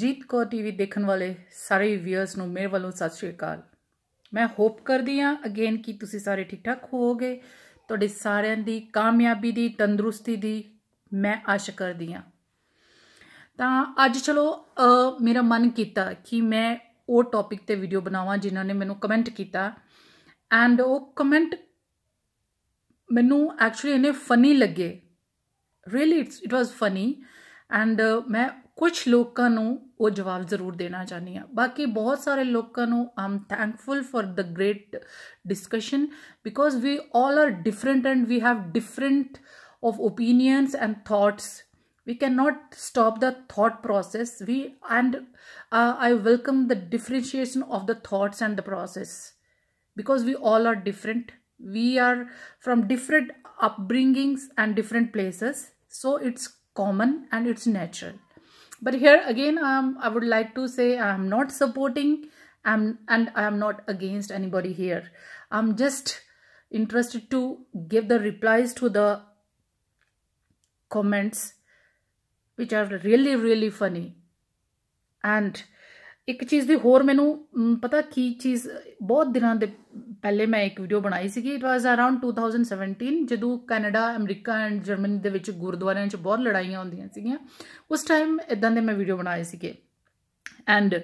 ਜੀਤ ਕੋ ਟੀਵੀ ਦੇਖਣ ਵਾਲੇ ਸਾਰੇ ਵੀਅਰਸ ਨੂੰ ਮੇਰੇ ਵੱਲੋਂ ਸਤਿ ਸ਼੍ਰੀ ਅਕਾਲ ਮੈਂ ਹੋਪ ਕਰਦੀ ਹਾਂ ਅਗੇਨ ਕਿ ਤੁਸੀਂ ਸਾਰੇ ਠੀਕ ਠਾਕ ਹੋਵੋਗੇ ਤੁਹਾਡੇ ਸਾਰਿਆਂ ਦੀ ਕਾਮਯਾਬੀ ਦੀ ਤੰਦਰੁਸਤੀ ਦੀ ਮੈਂ ਆਸ਼ਾ ਕਰਦੀ ਹਾਂ ਤਾਂ ਅੱਜ ਚਲੋ ਮੇਰਾ ਮਨ ਕੀਤਾ ਕਿ ਮੈਂ ਉਹ ਟੌਪਿਕ ਤੇ ਵੀਡੀਓ ਬਣਾਵਾਂ ਜਿਨ੍ਹਾਂ ਨੇ ਮੈਨੂੰ ਕਮੈਂਟ ਕੀਤਾ ਐਂਡ ਉਹ ਕਮੈਂਟ ਮੈਨੂੰ ਐਕਚੁਅਲੀ ਇਹਨੇ ਫਨੀ ਲੱਗੇ really it was funny and ਮੈਂ ਕੁਝ ਲੋਕਾਂ ਨੂੰ ਉਹ ਜਵਾਬ ਜ਼ਰੂਰ ਦੇਣਾ ਚਾਹਨੀ ਆ ਬਾਕੀ ਬਹੁਤ ਸਾਰੇ ਲੋਕਾਂ ਨੂੰ I'm thankful for the great discussion because we all are different and we have different of opinions and thoughts we can not stop the thought process we and I welcome the differentiation of the thoughts and the process because we all are different we are from different upbringings and different places so it's common and it's natural But here again, um, I would like to say I'm not supporting I'm, um, and I'm not against anybody here. I'm just interested to give the replies to the comments which are really really funny and ਇੱਕ ਚੀਜ਼ ਦੀ ਹੋਰ ਮੈਨੂੰ ਪਤਾ ਕੀ ਚੀਜ਼ ਬਹੁਤ ਦਿਨਾਂ ਦੇ ਪਹਿਲੇ ਮੈਂ ਇੱਕ ਵੀਡੀਓ ਬਣਾਈ ਸੀਗੀ ਇਟ ਵਾਸ ਅਰਾਊਂਡ 2017 ਜਦੋਂ ਕੈਨੇਡਾ ਅਮਰੀਕਾ ਐਂਡ ਜਰਮਨੀ ਦੇ ਵਿੱਚ ਗੁਰਦੁਆਰਿਆਂ 'ਚ ਬਹੁਤ ਲੜਾਈਆਂ ਹੁੰਦੀਆਂ ਸੀਗੀਆਂ ਉਸ ਟਾਈਮ ਇਦਾਂ ਦੇ ਮੈਂ ਵੀਡੀਓ ਬਣਾਏ ਸੀਗੇ ਐਂਡ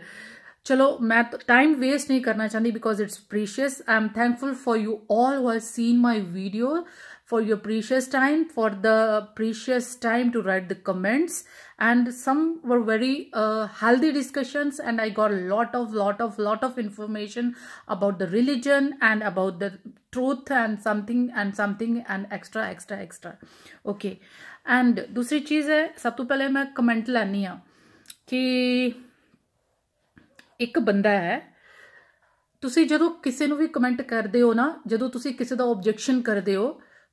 ਚਲੋ ਮੈਂ ਟਾਈਮ ਵੇਸਟ ਨਹੀਂ ਕਰਨਾ ਚਾਹੁੰਦੀ because it's precious I'm thankful for you all who have seen my video for your precious time, for the precious time to write the comments. And some were very uh, healthy discussions and I got a lot of, lot of, lot of information about the religion and about the truth and something and something and extra, extra, extra. Okay. And दूसरी चीज़ है सब pehle main comment comment लैनी हाँ कि ਇੱਕ ਬੰਦਾ jado ਤੁਸੀਂ ਜਦੋਂ ਕਿਸੇ ਨੂੰ ਵੀ ਕਮੈਂਟ ਕਰਦੇ ਹੋ ਨਾ ਜਦੋਂ ਤੁਸੀਂ ਕਿਸੇ ਦਾ ਆਬਜੈਕਸ਼ਨ ਕਰਦੇ ਹੋ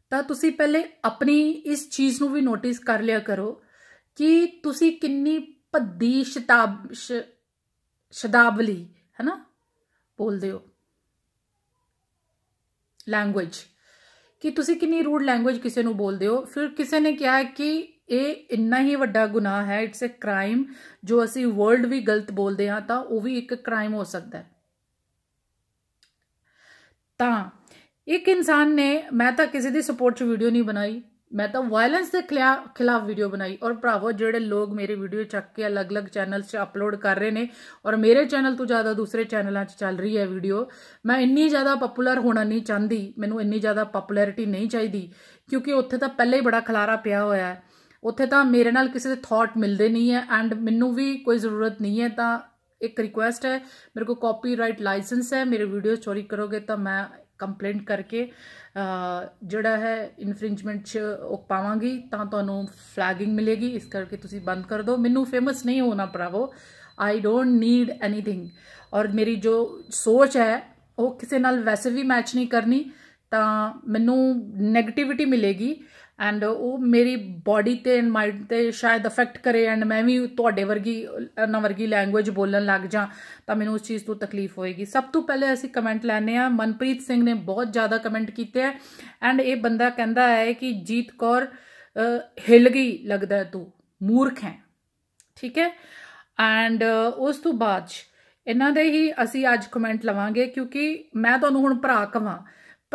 ਤਾਂ ਤੁਸੀਂ ਪਹਿਲੇ ਆਪਣੀ ਇਸ ਚੀਜ਼ ਨੂੰ ਵੀ ਨੋਟਿਸ ਕਰ ਲਿਆ ਕਰੋ ਕਿ ਤੁਸੀਂ ਕਿੰਨੀ ਭੱਦੀ ਸ਼ਦਾਬਲੀ ਹੈਨਾ ਬੋਲਦੇ ਹੋ ਲੈਂਗੁਏਜ ਕਿ ਤੁਸੀਂ ਕਿੰਨੀ ਰੂਡ ਲੈਂਗੁਏਜ ਕਿਸੇ ਨੂੰ ਬੋਲਦੇ ਹੋ ਫਿਰ ਕਿਸੇ ਨੇ ਕਿਹਾ ਕਿ ਇਹ ਇੰਨਾ ਹੀ ਵੱਡਾ ਗੁਨਾਹ ਹੈ ਇਟਸ ਅ ਕ੍ਰਾਈਮ ਜੋ ਅਸੀਂ ਵਰਲਡ ਵੀ ਗਲਤ ਬੋਲਦੇ ਹਾਂ ਤਾਂ ਉਹ ਵੀ ਇੱਕ ਕ੍ਰਾਈਮ ਹੋ ਸਕਦਾ ਹੈ ਤਾਂ ਇੱਕ ਇਨਸਾਨ ਨੇ ਮੈਂ ਤਾਂ ਕਿਸੇ ਦੀ ਸਪੋਰਟ 'ਚ ਵੀਡੀਓ ਨਹੀਂ ਬਣਾਈ ਮੈਂ ਤਾਂ ਵਾਇਲੈਂਸ ਦੇ ਖਿਲਾਫ ਵੀਡੀਓ ਬਣਾਈ ਔਰ ਭਰਾਵੋ ਜਿਹੜੇ ਲੋਕ ਮੇਰੇ ਵੀਡੀਓ ਚੱਕ ਕੇ ਅਲੱਗ-ਅਲੱਗ ਚੈਨਲਸ 'ਚ ਅਪਲੋਡ ਕਰ ਰਹੇ ਨੇ ਔਰ ਮੇਰੇ ਚੈਨਲ ਤੋਂ ਜ਼ਿਆਦਾ ਦੂਸਰੇ ਚੈਨਲਾਂ 'ਚ ਚੱਲ ਰਹੀ ਹੈ ਵੀਡੀਓ ਮੈਂ ਇੰਨੀ ਜ਼ਿਆਦਾ ਪਪੂਲਰ ਹੋਣਾ ਨਹੀਂ ਚਾਹੁੰਦੀ ਮੈਨੂੰ ਇੰਨੀ ਜ਼ਿਆਦਾ ਪਪੂਲੈਰਿਟੀ ਨਹੀਂ ਚਾਹੀਦੀ ਕਿਉਂਕਿ ਉੱਥੇ ਤਾਂ ਪਹਿਲਾਂ ਹੀ ਬੜਾ ਖਲਾਰਾ ਪਿਆ ਹੋਇਆ ਹੈ ਉੱਥੇ ਤਾਂ ਮੇਰੇ ਨਾਲ ਕਿਸੇ ਦੇ ਥਾਟ ਮਿਲਦੇ ਨਹੀਂ ਹੈ ਐਂਡ ਮੈਨੂੰ ਵੀ ਕੋਈ ਜ਼ਰੂਰਤ ਨਹੀਂ ਹੈ ਤਾਂ ਇੱਕ ਰਿਕੁਐਸਟ ਹੈ ਮੇਰੇ ਕੋ ਕਾਪੀਰਾਈਟ ਲਾਇਸੈਂਸ ਹੈ ਮੇਰੇ ਵੀਡੀਓ ਚੋਰੀ ਕਰੋਗੇ ਤਾਂ ਮੈਂ ਕੰਪਲੇਂਟ ਕਰਕੇ ਜਿਹੜਾ ਹੈ ਇਨਫ੍ਰਿੰਜਮੈਂਟ 'ਚ ਉਹ ਪਾਵਾਂਗੀ ਤਾਂ ਤੁਹਾਨੂੰ ਫਲੈਗਿੰਗ ਮਿਲੇਗੀ ਇਸ ਕਰਕੇ ਤੁਸੀਂ ਬੰਦ ਕਰ ਦਿਓ ਮੈਨੂੰ ਫੇਮਸ ਨਹੀਂ ਹੋਣਾ ਭਰਾਵੋ ਆਈ ਡੋਨਟ ਨੀਡ ਐਨੀਥਿੰਗ ਔਰ ਮੇਰੀ ਜੋ ਸੋਚ ਹੈ ਉਹ ਕਿਸੇ ਨਾਲ ਵੈਸੇ ਵੀ ਮੈਚ ਨਹੀਂ ਕਰਨੀ ਤਾਂ ਮੈਨੂੰ 네ਗੇਟਿਵਿਟੀ ਮਿਲੇਗੀ ਐਂਡ uh, ਉਹ ਮੇਰੀ ਬਾਡੀ ਤੇ ਐਂਡ ਮਾਈਂਡ ਤੇ ਸ਼ਾਇਦ ਅਫੈਕਟ ਕਰੇ ਐਂਡ ਮੈਂ ਵੀ ਤੁਹਾਡੇ ਵਰਗੀ ਨਾ ਵਰਗੀ ਲੈਂਗੁਏਜ ਬੋਲਣ ਲੱਗ ਜਾ ਤਾਂ ਮੈਨੂੰ ਉਸ ਚੀਜ਼ ਤੋਂ ਤਕਲੀਫ ਹੋਏਗੀ ਸਭ ਤੋਂ ਪਹਿਲੇ ਅਸੀਂ ਕਮੈਂਟ ਲੈਨੇ ਆ ਮਨਪ੍ਰੀਤ ਸਿੰਘ ਨੇ ਬਹੁਤ ਜ਼ਿਆਦਾ ਕਮੈਂਟ ਕੀਤੇ ਐ ਐਂਡ ਇਹ ਬੰਦਾ ਕਹਿੰਦਾ ਹੈ ਕਿ ਜੀਤ ਕੌਰ ਹਿਲ ਗਈ ਲੱਗਦਾ ਤੂੰ ਮੂਰਖ ਹੈ ਠੀਕ ਹੈ ਐਂਡ ਉਸ ਤੋਂ ਬਾਅਦ ਇਹਨਾਂ ਦੇ ਹੀ ਅਸੀਂ ਅੱਜ ਕਮੈਂਟ ਲਵਾਂਗੇ ਕਿਉਂਕਿ ਮੈਂ ਤੁਹਾਨੂੰ ਹੁਣ ਭਰਾ ਕਵਾਂ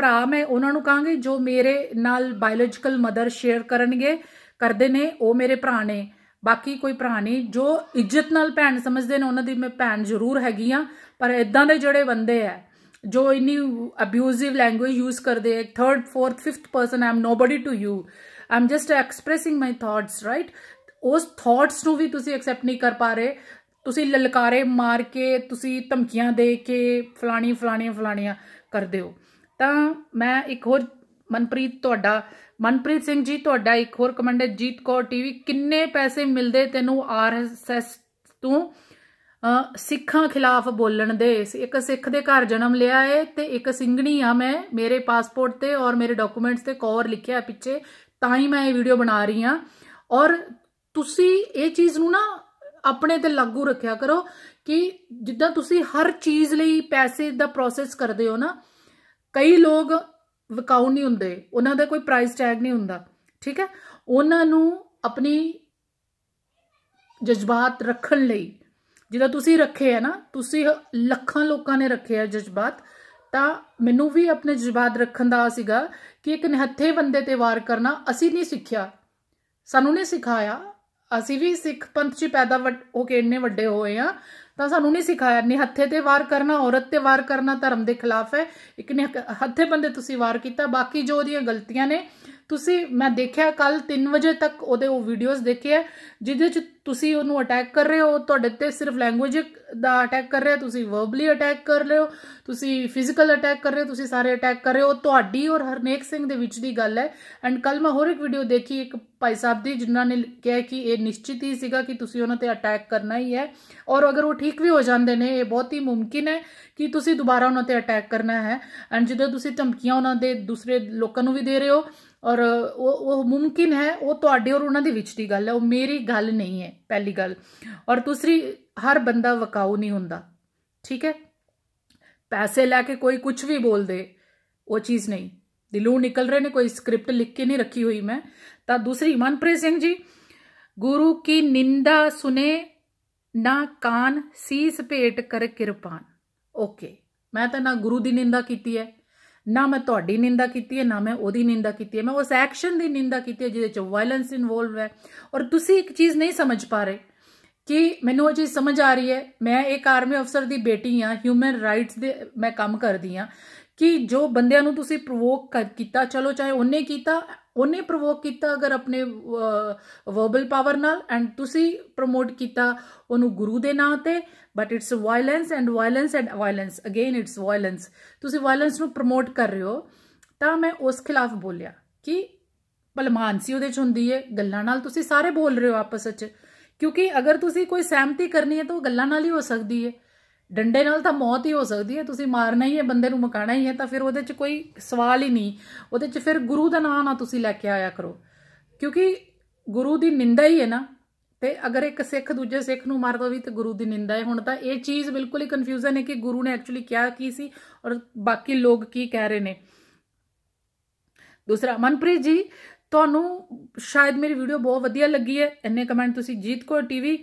ਭਰਾ ਮੈਂ ਉਹਨਾਂ ਨੂੰ ਕਹਾਂਗੀ ਜੋ ਮੇਰੇ ਨਾਲ ਬਾਇਓਲੋਜੀਕਲ ਮਦਰ ਸ਼ੇਅਰ ਕਰਨਗੇ ਕਰਦੇ ਨੇ ਉਹ ਮੇਰੇ ਭਰਾ ਨੇ ਬਾਕੀ ਕੋਈ ਭਰਾ ਨਹੀਂ ਜੋ ਇੱਜ਼ਤ ਨਾਲ ਭੈਣ ਸਮਝਦੇ ਨੇ ਉਹਨਾਂ ਦੀ ਮੈਂ ਭੈਣ ਜ਼ਰੂਰ ਹੈਗੀ ਆ ਪਰ ਇਦਾਂ ਦੇ ਜਿਹੜੇ ਬੰਦੇ ਆ ਜੋ ਇਨੀ ਅਬਿਊਜ਼ਿਵ ਲੈਂਗੁਏਜ ਯੂਜ਼ ਕਰਦੇ ਐ third fourth fifth person I'm nobody to you I'm just expressing my thoughts right ਉਸ ਥਾਟਸ ਨੂੰ ਵੀ ਤੁਸੀਂ ਐਕਸੈਪਟ ਨਹੀਂ ਕਰ ਪਾ ਰਹੇ ਤੁਸੀਂ ਲਲਕਾਰੇ ਮਾਰ ਕੇ ਤੁਸੀਂ ਧਮਕੀਆਂ ਦੇ ਕੇ ਫਲਾਣੀ ਫਲਾਣੀਆਂ ਫਲਾਣੀਆਂ ਕਰਦੇ ਹੋ ਤਾਂ ਮੈਂ ਇੱਕ ਹੋਰ ਮਨਪ੍ਰੀਤ ਤੁਹਾਡਾ ਮਨਪ੍ਰੀਤ ਸਿੰਘ ਜੀ ਤੁਹਾਡਾ ਇੱਕ ਹੋਰ ਕਮੈਂਟ ਹੈ ਜੀਤ ਕੌਰ ਟੀਵੀ ਕਿੰਨੇ ਪੈਸੇ ਮਿਲਦੇ ਤੈਨੂੰ ਆਰਐਸਐਸ ਤੋਂ ਸਿੱਖਾਂ ਖਿਲਾਫ ਬੋਲਣ ਦੇ ਇੱਕ ਸਿੱਖ ਦੇ ਘਰ ਜਨਮ ਲਿਆ ਏ ਤੇ ਇੱਕ ਸਿੰਘਣੀ ਆ ਮੈਂ ਮੇਰੇ ਪਾਸਪੋਰਟ ਤੇ ਔਰ ਮੇਰੇ ਡਾਕੂਮੈਂਟਸ ਤੇ ਕੌਰ ਲਿਖਿਆ ਪਿੱਛੇ ਤਾਂ ਹੀ ਮੈਂ ਇਹ ਵੀਡੀਓ ਬਣਾ ਰਹੀ ਆ ਔਰ ਤੁਸੀਂ ਇਹ ਚੀਜ਼ ਨੂੰ ਨਾ ਆਪਣੇ ਤੇ ਲਾਗੂ ਰੱਖਿਆ ਕਰੋ ਕਿ ਜਿੱਦਾਂ ਤੁਸੀਂ ਹਰ ਚੀਜ਼ ਲਈ ਪੈਸੇ ਦਾ ਪ੍ਰੋਸੈਸ ਕਰਦੇ ਹੋ ਨਾ ਕਈ ਲੋਕ ਵਿਕਾਊ ਨਹੀਂ ਹੁੰਦੇ ਉਹਨਾਂ ਦਾ ਕੋਈ ਪ੍ਰਾਈਸ ਟੈਗ ਨਹੀਂ ਹੁੰਦਾ ਠੀਕ ਹੈ ਉਹਨਾਂ ਨੂੰ ਆਪਣੀ ਜਜ਼ਬਾਤ ਰੱਖਣ ਲਈ ਜਿਹਦਾ ਤੁਸੀਂ ਰੱਖੇ ਹੈ ਨਾ ਤੁਸੀਂ ਲੱਖਾਂ ਲੋਕਾਂ ਨੇ ਰੱਖੇ ਹੈ ਜਜ਼ਬਾਤ ਤਾਂ ਮੈਨੂੰ ਵੀ ਆਪਣੇ ਜਜ਼ਬਾਤ ਰੱਖਣ ਦਾ ਸੀਗਾ ਕਿ ਇੱਕ ਨਿਹੱਥੇ ਬੰਦੇ ਤੇ ਵਾਰ ਕਰਨਾ ਅਸੀਂ ਨਹੀਂ ਸਿੱਖਿਆ ਸਾਨੂੰ ਨਹੀਂ ਸਿਖਾਇਆ ਅਸੀਂ ਵੀ ਸਿੱਖ ਪੰਥ 'ਚ ਪੈਦਾ ਹੋ ਕੇ ਇੰਨੇ ਵੱਡੇ ਹੋਏ ਆ ਤਾਂ ਸਾਨੂੰ ਨਹੀਂ ਸਿਖਾਇਆ ਨਹੀਂ ਹੱਥੇ ਤੇ ਵਾਰ ਕਰਨਾ ਔਰਤ ਤੇ ਵਾਰ ਕਰਨਾ ਧਰਮ ਦੇ ਖਿਲਾਫ ਹੈ ਇੱਕ ਨੇ ਹੱਥੇ ਬੰਦੇ ਤੁਸੀਂ ਵਾਰ ਕੀਤਾ ਬਾਕੀ ਜੋ ਉਹਦੀਆਂ ਗਲਤੀਆਂ ਨੇ ਤੁਸੀਂ ਮੈਂ ਦੇਖਿਆ ਕੱਲ 3 ਵਜੇ ਤੱਕ ਉਹਦੇ ਉਹ ਵੀਡੀਓਜ਼ ਦੇਖੇ ਆ ਜਿਹਦੇ ਚ ਤੁਸੀਂ ਉਹਨੂੰ ਅਟੈਕ ਕਰ ਰਹੇ ਹੋ ਤੁਹਾਡੇ ਤੇ ਸਿਰਫ ਲੈਂਗੁਏਜ ਦਾ ਅਟੈਕ ਕਰ ਰਹੇ ਹੋ ਤੁਸੀਂ ਵਰਬਲੀ ਅਟੈਕ ਕਰ ਰਹੇ ਹੋ ਤੁਸੀਂ ਫਿਜ਼ੀਕਲ ਅਟੈਕ ਕਰ ਰਹੇ ਹੋ ਤੁਸੀਂ ਸਾਰੇ ਅਟੈਕ ਕਰ ਰਹੇ ਹੋ ਤੁਹਾਡੀ ਔਰ ਹਰਨੇਕ ਸਿੰਘ ਦੇ ਵਿੱਚ ਦੀ ਗੱਲ ਹੈ ਐਂਡ ਕੱਲ ਮੈਂ ਹੋਰ ਇੱਕ ਵੀਡੀਓ ਦੇਖੀ ਇੱਕ ਭਾਈ ਸਾਹਿਬ ਦੀ ਜਿਨ੍ਹਾਂ ਨੇ ਕਿਹਾ ਕਿ ਇਹ ਨਿਸ਼ਚਿਤ ਹੀ ਸੀਗਾ ਕਿ ਤੁਸੀਂ ਉਹਨਾਂ ਤੇ ਅਟੈਕ ਕਰਨਾ ਹੀ ਹੈ ਔਰ ਅਗਰ ਉਹ ਠੀਕ ਵੀ ਹੋ ਜਾਂਦੇ ਨੇ ਇਹ ਬਹੁਤ ਹੀ ਮੁਮਕਿਨ ਹੈ ਕਿ ਤੁਸੀਂ ਦੁਬਾਰਾ ਉਹਨਾਂ ਤੇ ਅਟੈਕ ਕਰਨਾ ਹੈ ਐਂਡ ਜਦੋਂ ਤੁਸੀਂ ਧਮਕੀਆਂ ਉਹਨਾਂ ਦੇ ਦੂਸਰੇ ਲੋਕਾਂ ਨੂੰ ਵੀ ਦੇ ਰਹੇ ਹੋ ਔਰ ਉਹ ਉਹ ਮੁਮਕਿਨ ਹੈ ਉਹ ਤੁਹਾਡੇ ਔਰ ਉਹਨਾਂ ਦੇ ਵਿੱਚ ਦੀ ਗੱਲ ਹੈ ਉਹ ਮੇਰੀ ਗੱਲ ਨਹੀਂ ਹੈ ਪਹਿਲੀ ਗੱਲ ਔਰ ਦੂਸਰੀ ਹਰ ਬੰਦਾ ਵਕਾਉ ਨਹੀਂ ਹੁੰਦਾ ਠੀਕ ਹੈ ਪੈਸੇ ਲੈ ਕੇ ਕੋਈ ਕੁਝ ਵੀ ਬੋਲ ਦੇ ਉਹ ਚੀਜ਼ ਨਹੀਂ ਦਿਲੋਂ ਨਿਕਲ ਰਹੇ ਨੇ ਕੋਈ ਸਕ੍ਰਿਪਟ ਲਿਖ ਕੇ ਨਹੀਂ ਰੱਖੀ ਹੋਈ ਮੈਂ ਤਾਂ ਦੂਸਰੀ ਮਨਪ੍ਰੀਤ ਸਿੰਘ ਜੀ ਗੁਰੂ ਕੀ ਨਿੰਦਾ ਸੁਨੇ ਨਾ ਕਾਨ ਸੀਸ ਭੇਟ ਕਰ ਕਿਰਪਾਨ ਓਕੇ ਮੈਂ ਤਾਂ ਨਾ ਗੁਰੂ ਦੀ ਨਿੰਦਾ ਕੀਤੀ ਹੈ ਨਾ ਮੈਂ ਤੁਹਾਡੀ ਨਿੰਦਾ ਕੀਤੀ ਹੈ ਨਾ ਮੈਂ ਉਹਦੀ ਨਿੰਦਾ ਕੀਤੀ ਹੈ ਮੈਂ ਉਸ ਐਕਸ਼ਨ ਦੀ ਨਿੰਦਾ ਕੀਤੀ ਹੈ ਜਿਹਦੇ ਚ ਵਾਇਲੈਂਸ ਇਨਵੋਲਵ ਹੈ ਔਰ ਤੁਸੀਂ ਇੱਕ ਚੀਜ਼ ਨਹੀਂ ਸਮਝ ਪਾ ਰਹੇ ਕਿ ਮੈਨੂੰ ਉਹ ਚੀਜ਼ ਸਮਝ ਆ ਰਹੀ ਹੈ ਮੈਂ ਇੱਕ ਆਰਮੀ ਅਫਸਰ ਦੀ ਬੇਟੀ ਆ ਹਿਊਮਨ ਰਾਈਟਸ ਦੇ ਮੈਂ ਕੰਮ ਕਰਦੀ ਆ ਕਿ ਜੋ ਬੰਦਿਆਂ ਨੂੰ ਤੁਸੀਂ ਪ੍ਰੋਵੋਕ ਕੀਤਾ ਚਲੋ ਚਾਹੇ ਉਹਨੇ ਕੀਤਾ ਉਹਨੇ ਪ੍ਰੋਵੋਕ ਕੀਤਾ ਅਗਰ ਆਪਣੇ ਵਰਬਲ ਪਾਵਰ ਨਾਲ ਐਂਡ ਤੁਸੀਂ ਪ੍ਰੋਮੋਟ ਕੀਤਾ ਉਹਨੂੰ ਗੁਰੂ ਦੇ ਨਾਂ ਤੇ but it's violence and violence and violence again it's violence ਤੁਸੀਂ ਵਾਇਲੈਂਸ ਨੂੰ ਪ੍ਰੋਮੋਟ ਕਰ ਰਹੇ ਹੋ ਤਾਂ ਮੈਂ ਉਸ ਖਿਲਾਫ ਬੋਲਿਆ ਕਿ ਭਲਮਾਨ ਸੀ ਉਹਦੇ ਚ ਹੁੰਦੀ ਹੈ ਗੱਲਾਂ ਨਾਲ ਤੁਸੀਂ ਸਾਰੇ ਬੋਲ ਰਹੇ ਹੋ ਆਪਸ ਵਿੱਚ ਕਿਉਂਕਿ ਅਗਰ ਤੁਸੀਂ ਕੋਈ ਸਹਿਮਤੀ ਕਰਨੀ ਹੈ ਤਾਂ ਉਹ ਗੱਲਾਂ ਨਾਲ ਹੀ ਹੋ ਸਕਦੀ ਹੈ ਡੰਡੇ ਨਾਲ ਤਾਂ ਮੌਤ ਹੀ ਹੋ ਸਕਦੀ ਹੈ ਤੁਸੀਂ ਮਾਰਨਾ ਹੀ ਹੈ ਬੰਦੇ ਨੂੰ ਮਕਾਣਾ ਹੀ ਹੈ ਤਾਂ ਫਿਰ ਉਹਦੇ 'ਚ ਕੋਈ ਸਵਾਲ ਹੀ ਨਹੀਂ ਉਹਦੇ 'ਚ ਫਿਰ ਗੁਰੂ ਦਾ ਨਾਮ ਨਾ ਤੁਸੀਂ ਲੈ ਕੇ ਆਇਆ ਕਰੋ ਕਿਉਂਕਿ ਗੁਰੂ ਦੀ ਨਿੰਦਾ ਹੀ ਹੈ ਨਾ ਤੇ ਅਗਰ ਇੱਕ ਸਿੱਖ ਦੂਜੇ ਸਿੱਖ ਨੂੰ ਮਾਰ ਦੋ ਵੀ ਤੇ ਗੁਰੂ ਦੀ ਨਿੰਦਾ ਹੈ ਹੁਣ ਤਾਂ ਇਹ ਚੀਜ਼ ਬਿਲਕੁਲ ਹੀ ਕਨਫਿਊਜ਼ਨ ਹੈ ਕਿ ਗੁਰੂ ਨੇ ਐਕਚੁਅਲੀ ਕਿਹਾ ਕੀ ਸੀ ਔਰ ਬਾਕੀ ਲੋਕ ਕੀ ਕਹਿ ਰਹੇ ਨੇ ਦੂਸਰਾ ਮਨਪ੍ਰੀਤ ਜੀ ਤੁਹਾਨੂੰ ਸ਼ਾਇਦ ਮੇਰੀ ਵੀਡੀਓ ਬਹੁਤ ਵਧੀਆ ਲੱਗੀ ਹੈ ਇੰਨੇ ਕਮੈਂਟ ਤੁਸੀਂ ਜੀਤ ਕੋ ਟੀਵੀ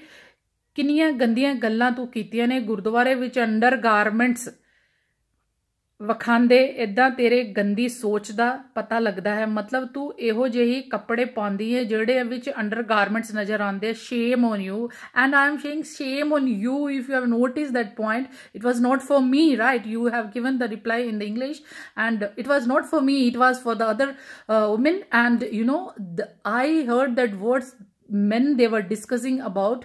ਕਿੰਨੀਆਂ ਗੰਦੀਆਂ ਗੱਲਾਂ ਤੂੰ ਕੀਤੀਆਂ ਨੇ ਗੁਰਦੁਆਰੇ ਵਿੱਚ ਅੰਡਰ ਗਾਰਮੈਂਟਸ ਵਖਾਂਦੇ ਇਦਾਂ ਤੇਰੇ ਗੰਦੀ ਸੋਚ ਦਾ ਪਤਾ ਲੱਗਦਾ ਹੈ ਮਤਲਬ ਤੂੰ ਇਹੋ ਜਿਹੀ ਕੱਪੜੇ ਪਾਉਂਦੀ ਹੈ ਜਿਹੜੇ ਵਿੱਚ ਅੰਡਰ ਗਾਰਮੈਂਟਸ ਨਜ਼ਰ ਆਉਂਦੇ shame on you and I'm saying shame on you if you have notice that point it was not for me right you have given the reply in the English and it was not for me it was for the other woman and you know I heard that words men they were discussing about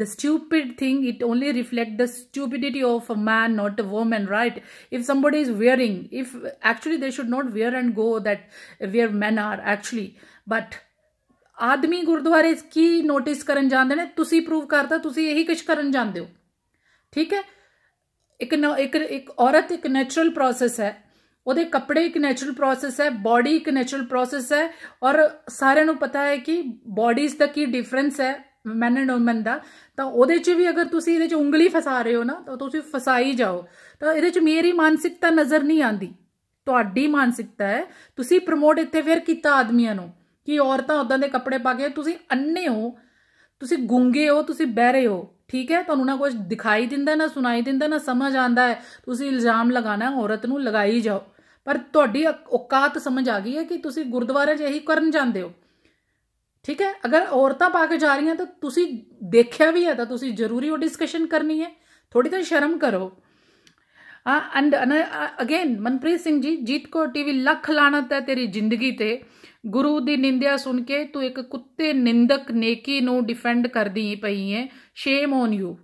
the stupid thing it only reflect the stupidity of a man not a woman right if somebody is wearing if actually they should not wear and go that where men are actually but ਆਦਮੀ ਗੁਰਦੁਆਰੇ ਕੀ notice ਕਰਨ ਜਾਂਦੇ ਨੇ ਤੁਸੀਂ prove ਕਰਤਾ ਤੁਸੀਂ ਇਹੀ ਕੁਝ ਕਰਨ ਜਾਂਦੇ ਹੋ ਠੀਕ ਹੈ ਇੱਕ ਇੱਕ ਇੱਕ ਔਰਤ ਇੱਕ natural ਪ੍ਰੋਸੈਸ ਹੈ ਉਹਦੇ ਕੱਪੜੇ ਇੱਕ natural ਪ੍ਰੋਸੈਸ ਹੈ ਬਾਡੀ ਇੱਕ natural ਪ੍ਰੋਸੈਸ ਹੈ ਔਰ ਸਾਰਿਆਂ ਨੂੰ ਪਤਾ ਹੈ ਕਿ ਬਾਡੀਜ਼ ਦਾ ਕੀ ਡਿਫਰੈਂਸ ਹੈ ਐਂਡ ਔਮਨ ਦਾ ਤਾਂ ਉਹਦੇ 'ਚ ਵੀ ਅਗਰ ਤੁਸੀਂ ਇਹਦੇ 'ਚ ਉਂਗਲੀ ਫਸਾ ਰਹੇ ਹੋ ਨਾ ਤਾਂ ਤੁਸੀਂ ਫਸਾਈ ਜਾਓ ਤਾਂ ਇਹਦੇ 'ਚ ਮੇਰੀ ਮਾਨਸਿਕਤਾ ਨਜ਼ਰ ਨਹੀਂ ਆਂਦੀ ਤੁਹਾਡੀ ਮਾਨਸਿਕਤਾ ਹੈ ਤੁਸੀਂ ਪ੍ਰਮੋਟ ਇੱਥੇ ਫਿਰ ਕੀਤਾ ਆਦਮੀਆਂ ਨੂੰ ਕਿ ਔਰਤਾਂ ਉਦਾਂ ਦੇ ਕੱਪੜੇ ਪਾ ਕੇ ਤੁਸੀਂ ਅੰਨੇ ਹੋ ਤੁਸੀਂ ਗੁੰਗੇ ਹੋ ਤੁਸੀਂ ਬਹਿਰੇ ਹੋ ਠੀਕ ਹੈ ਤੁਹਾਨੂੰ ਨਾ ਕੁਝ ਦਿਖਾਈ ਦਿੰਦਾ ਨਾ ਸੁਣਾਈ ਦਿੰਦਾ ਨਾ ਸਮਝ ਆਂਦਾ ਹੈ ਤੁਸੀਂ ਇਲਜ਼ਾਮ ਲਗਾਣਾ ਔਰਤ ਨੂੰ ਲਗਾਈ ਜਾਓ ਪਰ ਤੁਹਾਡੀ ਔਕਾਤ ਸਮਝ ਆ ਗਈ ਹੈ ਕਿ ਤੁਸੀਂ ਗੁਰਦੁਆਰੇ 'ਚ ਇਹੀ ਕਰਨ ਜਾਂਦੇ ਹੋ ਠੀਕ ਹੈ ਅਗਰ ਔਰਤਾਂ ਪਾ ਕੇ ਜਾ ਰਹੀਆਂ ਤਾਂ ਤੁਸੀਂ ਦੇਖਿਆ ਵੀ ਹੈ ਤਾਂ ਤੁਸੀਂ ਜ਼ਰੂਰੀ ਉਹ ਡਿਸਕਸ਼ਨ ਕਰਨੀ ਹੈ ਥੋੜੀ ਤਾਂ ਸ਼ਰਮ ਕਰੋ ਆ ਐਂਡ ਅਗੇਨ ਮਨਪ੍ਰੀਤ ਸਿੰਘ ਜੀ ਜੀਤ ਕੋ ਟੀਵੀ ਲੱਖ ਲਾਣਤ ਹੈ ਤੇਰੀ ਜ਼ਿੰਦਗੀ ਤੇ ਗੁਰੂ ਦੀ ਨਿੰਦਿਆ ਸੁਣ ਕੇ ਤੂੰ ਇੱਕ ਕੁੱਤੇ ਨਿੰਦਕ ਨੇਕੀ ਨੂੰ ਡਿਫੈਂਡ ਕਰਦੀ ਪਈ ਹੈ shame on you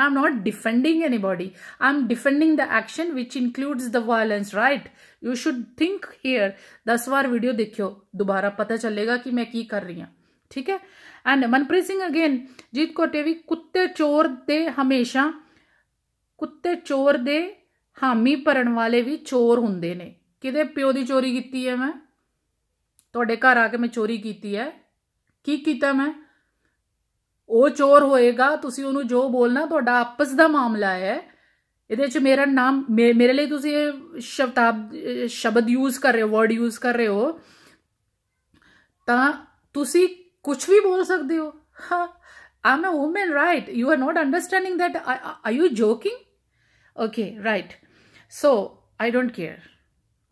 I am not defending anybody. I am defending the action which includes the violence, right? You should think here. 10 ਵਾਰ ਵੀਡੀਓ ਦੇਖਿਓ ਦੁਬਾਰਾ ਪਤਾ ਚੱਲੇਗਾ ਕਿ ਮੈਂ ਕੀ ਕਰ ਰਹੀ ਹਾਂ ਠੀਕ ਹੈ ਐਂਡ ਮਨਪ੍ਰੀਤ ਸਿੰਘ ਅਗੇਨ ਜੀਤ ਕੋਟੇ ਵੀ ਕੁੱਤੇ ਚੋਰ ਦੇ ਹਮੇਸ਼ਾ ਕੁੱਤੇ ਚੋਰ ਦੇ ਹਾਮੀ ਭਰਨ ਵਾਲੇ ਵੀ ਚੋਰ ਹੁੰਦੇ ਨੇ ਕਿਤੇ ਪਿਓ ਦੀ ਚੋਰੀ ਕੀਤੀ ਹੈ ਮੈਂ ਤੁਹਾਡੇ ਘਰ ਆ ਕੇ ਮੈਂ ਚੋਰੀ ਕੀਤੀ ਹੈ ਕੀ ਕੀਤਾ ਮੈਂ ਉਹ ਚੋਰ ਹੋਏਗਾ ਤੁਸੀਂ ਉਹਨੂੰ ਜੋ ਬੋਲਣਾ ਤੁਹਾਡਾ ਆਪਸ ਦਾ ਮਾਮਲਾ ਹੈ ਇਹਦੇ ਵਿੱਚ ਮੇਰਾ ਨਾਮ ਮੇਰੇ ਲਈ ਤੁਸੀਂ ਇਹ ਸ਼ਬਦਾਬ ਸ਼ਬਦ ਯੂਜ਼ ਕਰ ਰਹੇ ਹੋ ਵਰਡ ਯੂਜ਼ ਕਰ ਰਹੇ ਹੋ ਤਾਂ ਤੁਸੀਂ ਕੁਝ ਵੀ ਬੋਲ ਸਕਦੇ ਹੋ ਹਾਂ I'm a woman right you are not understanding that are you joking okay right so I don't care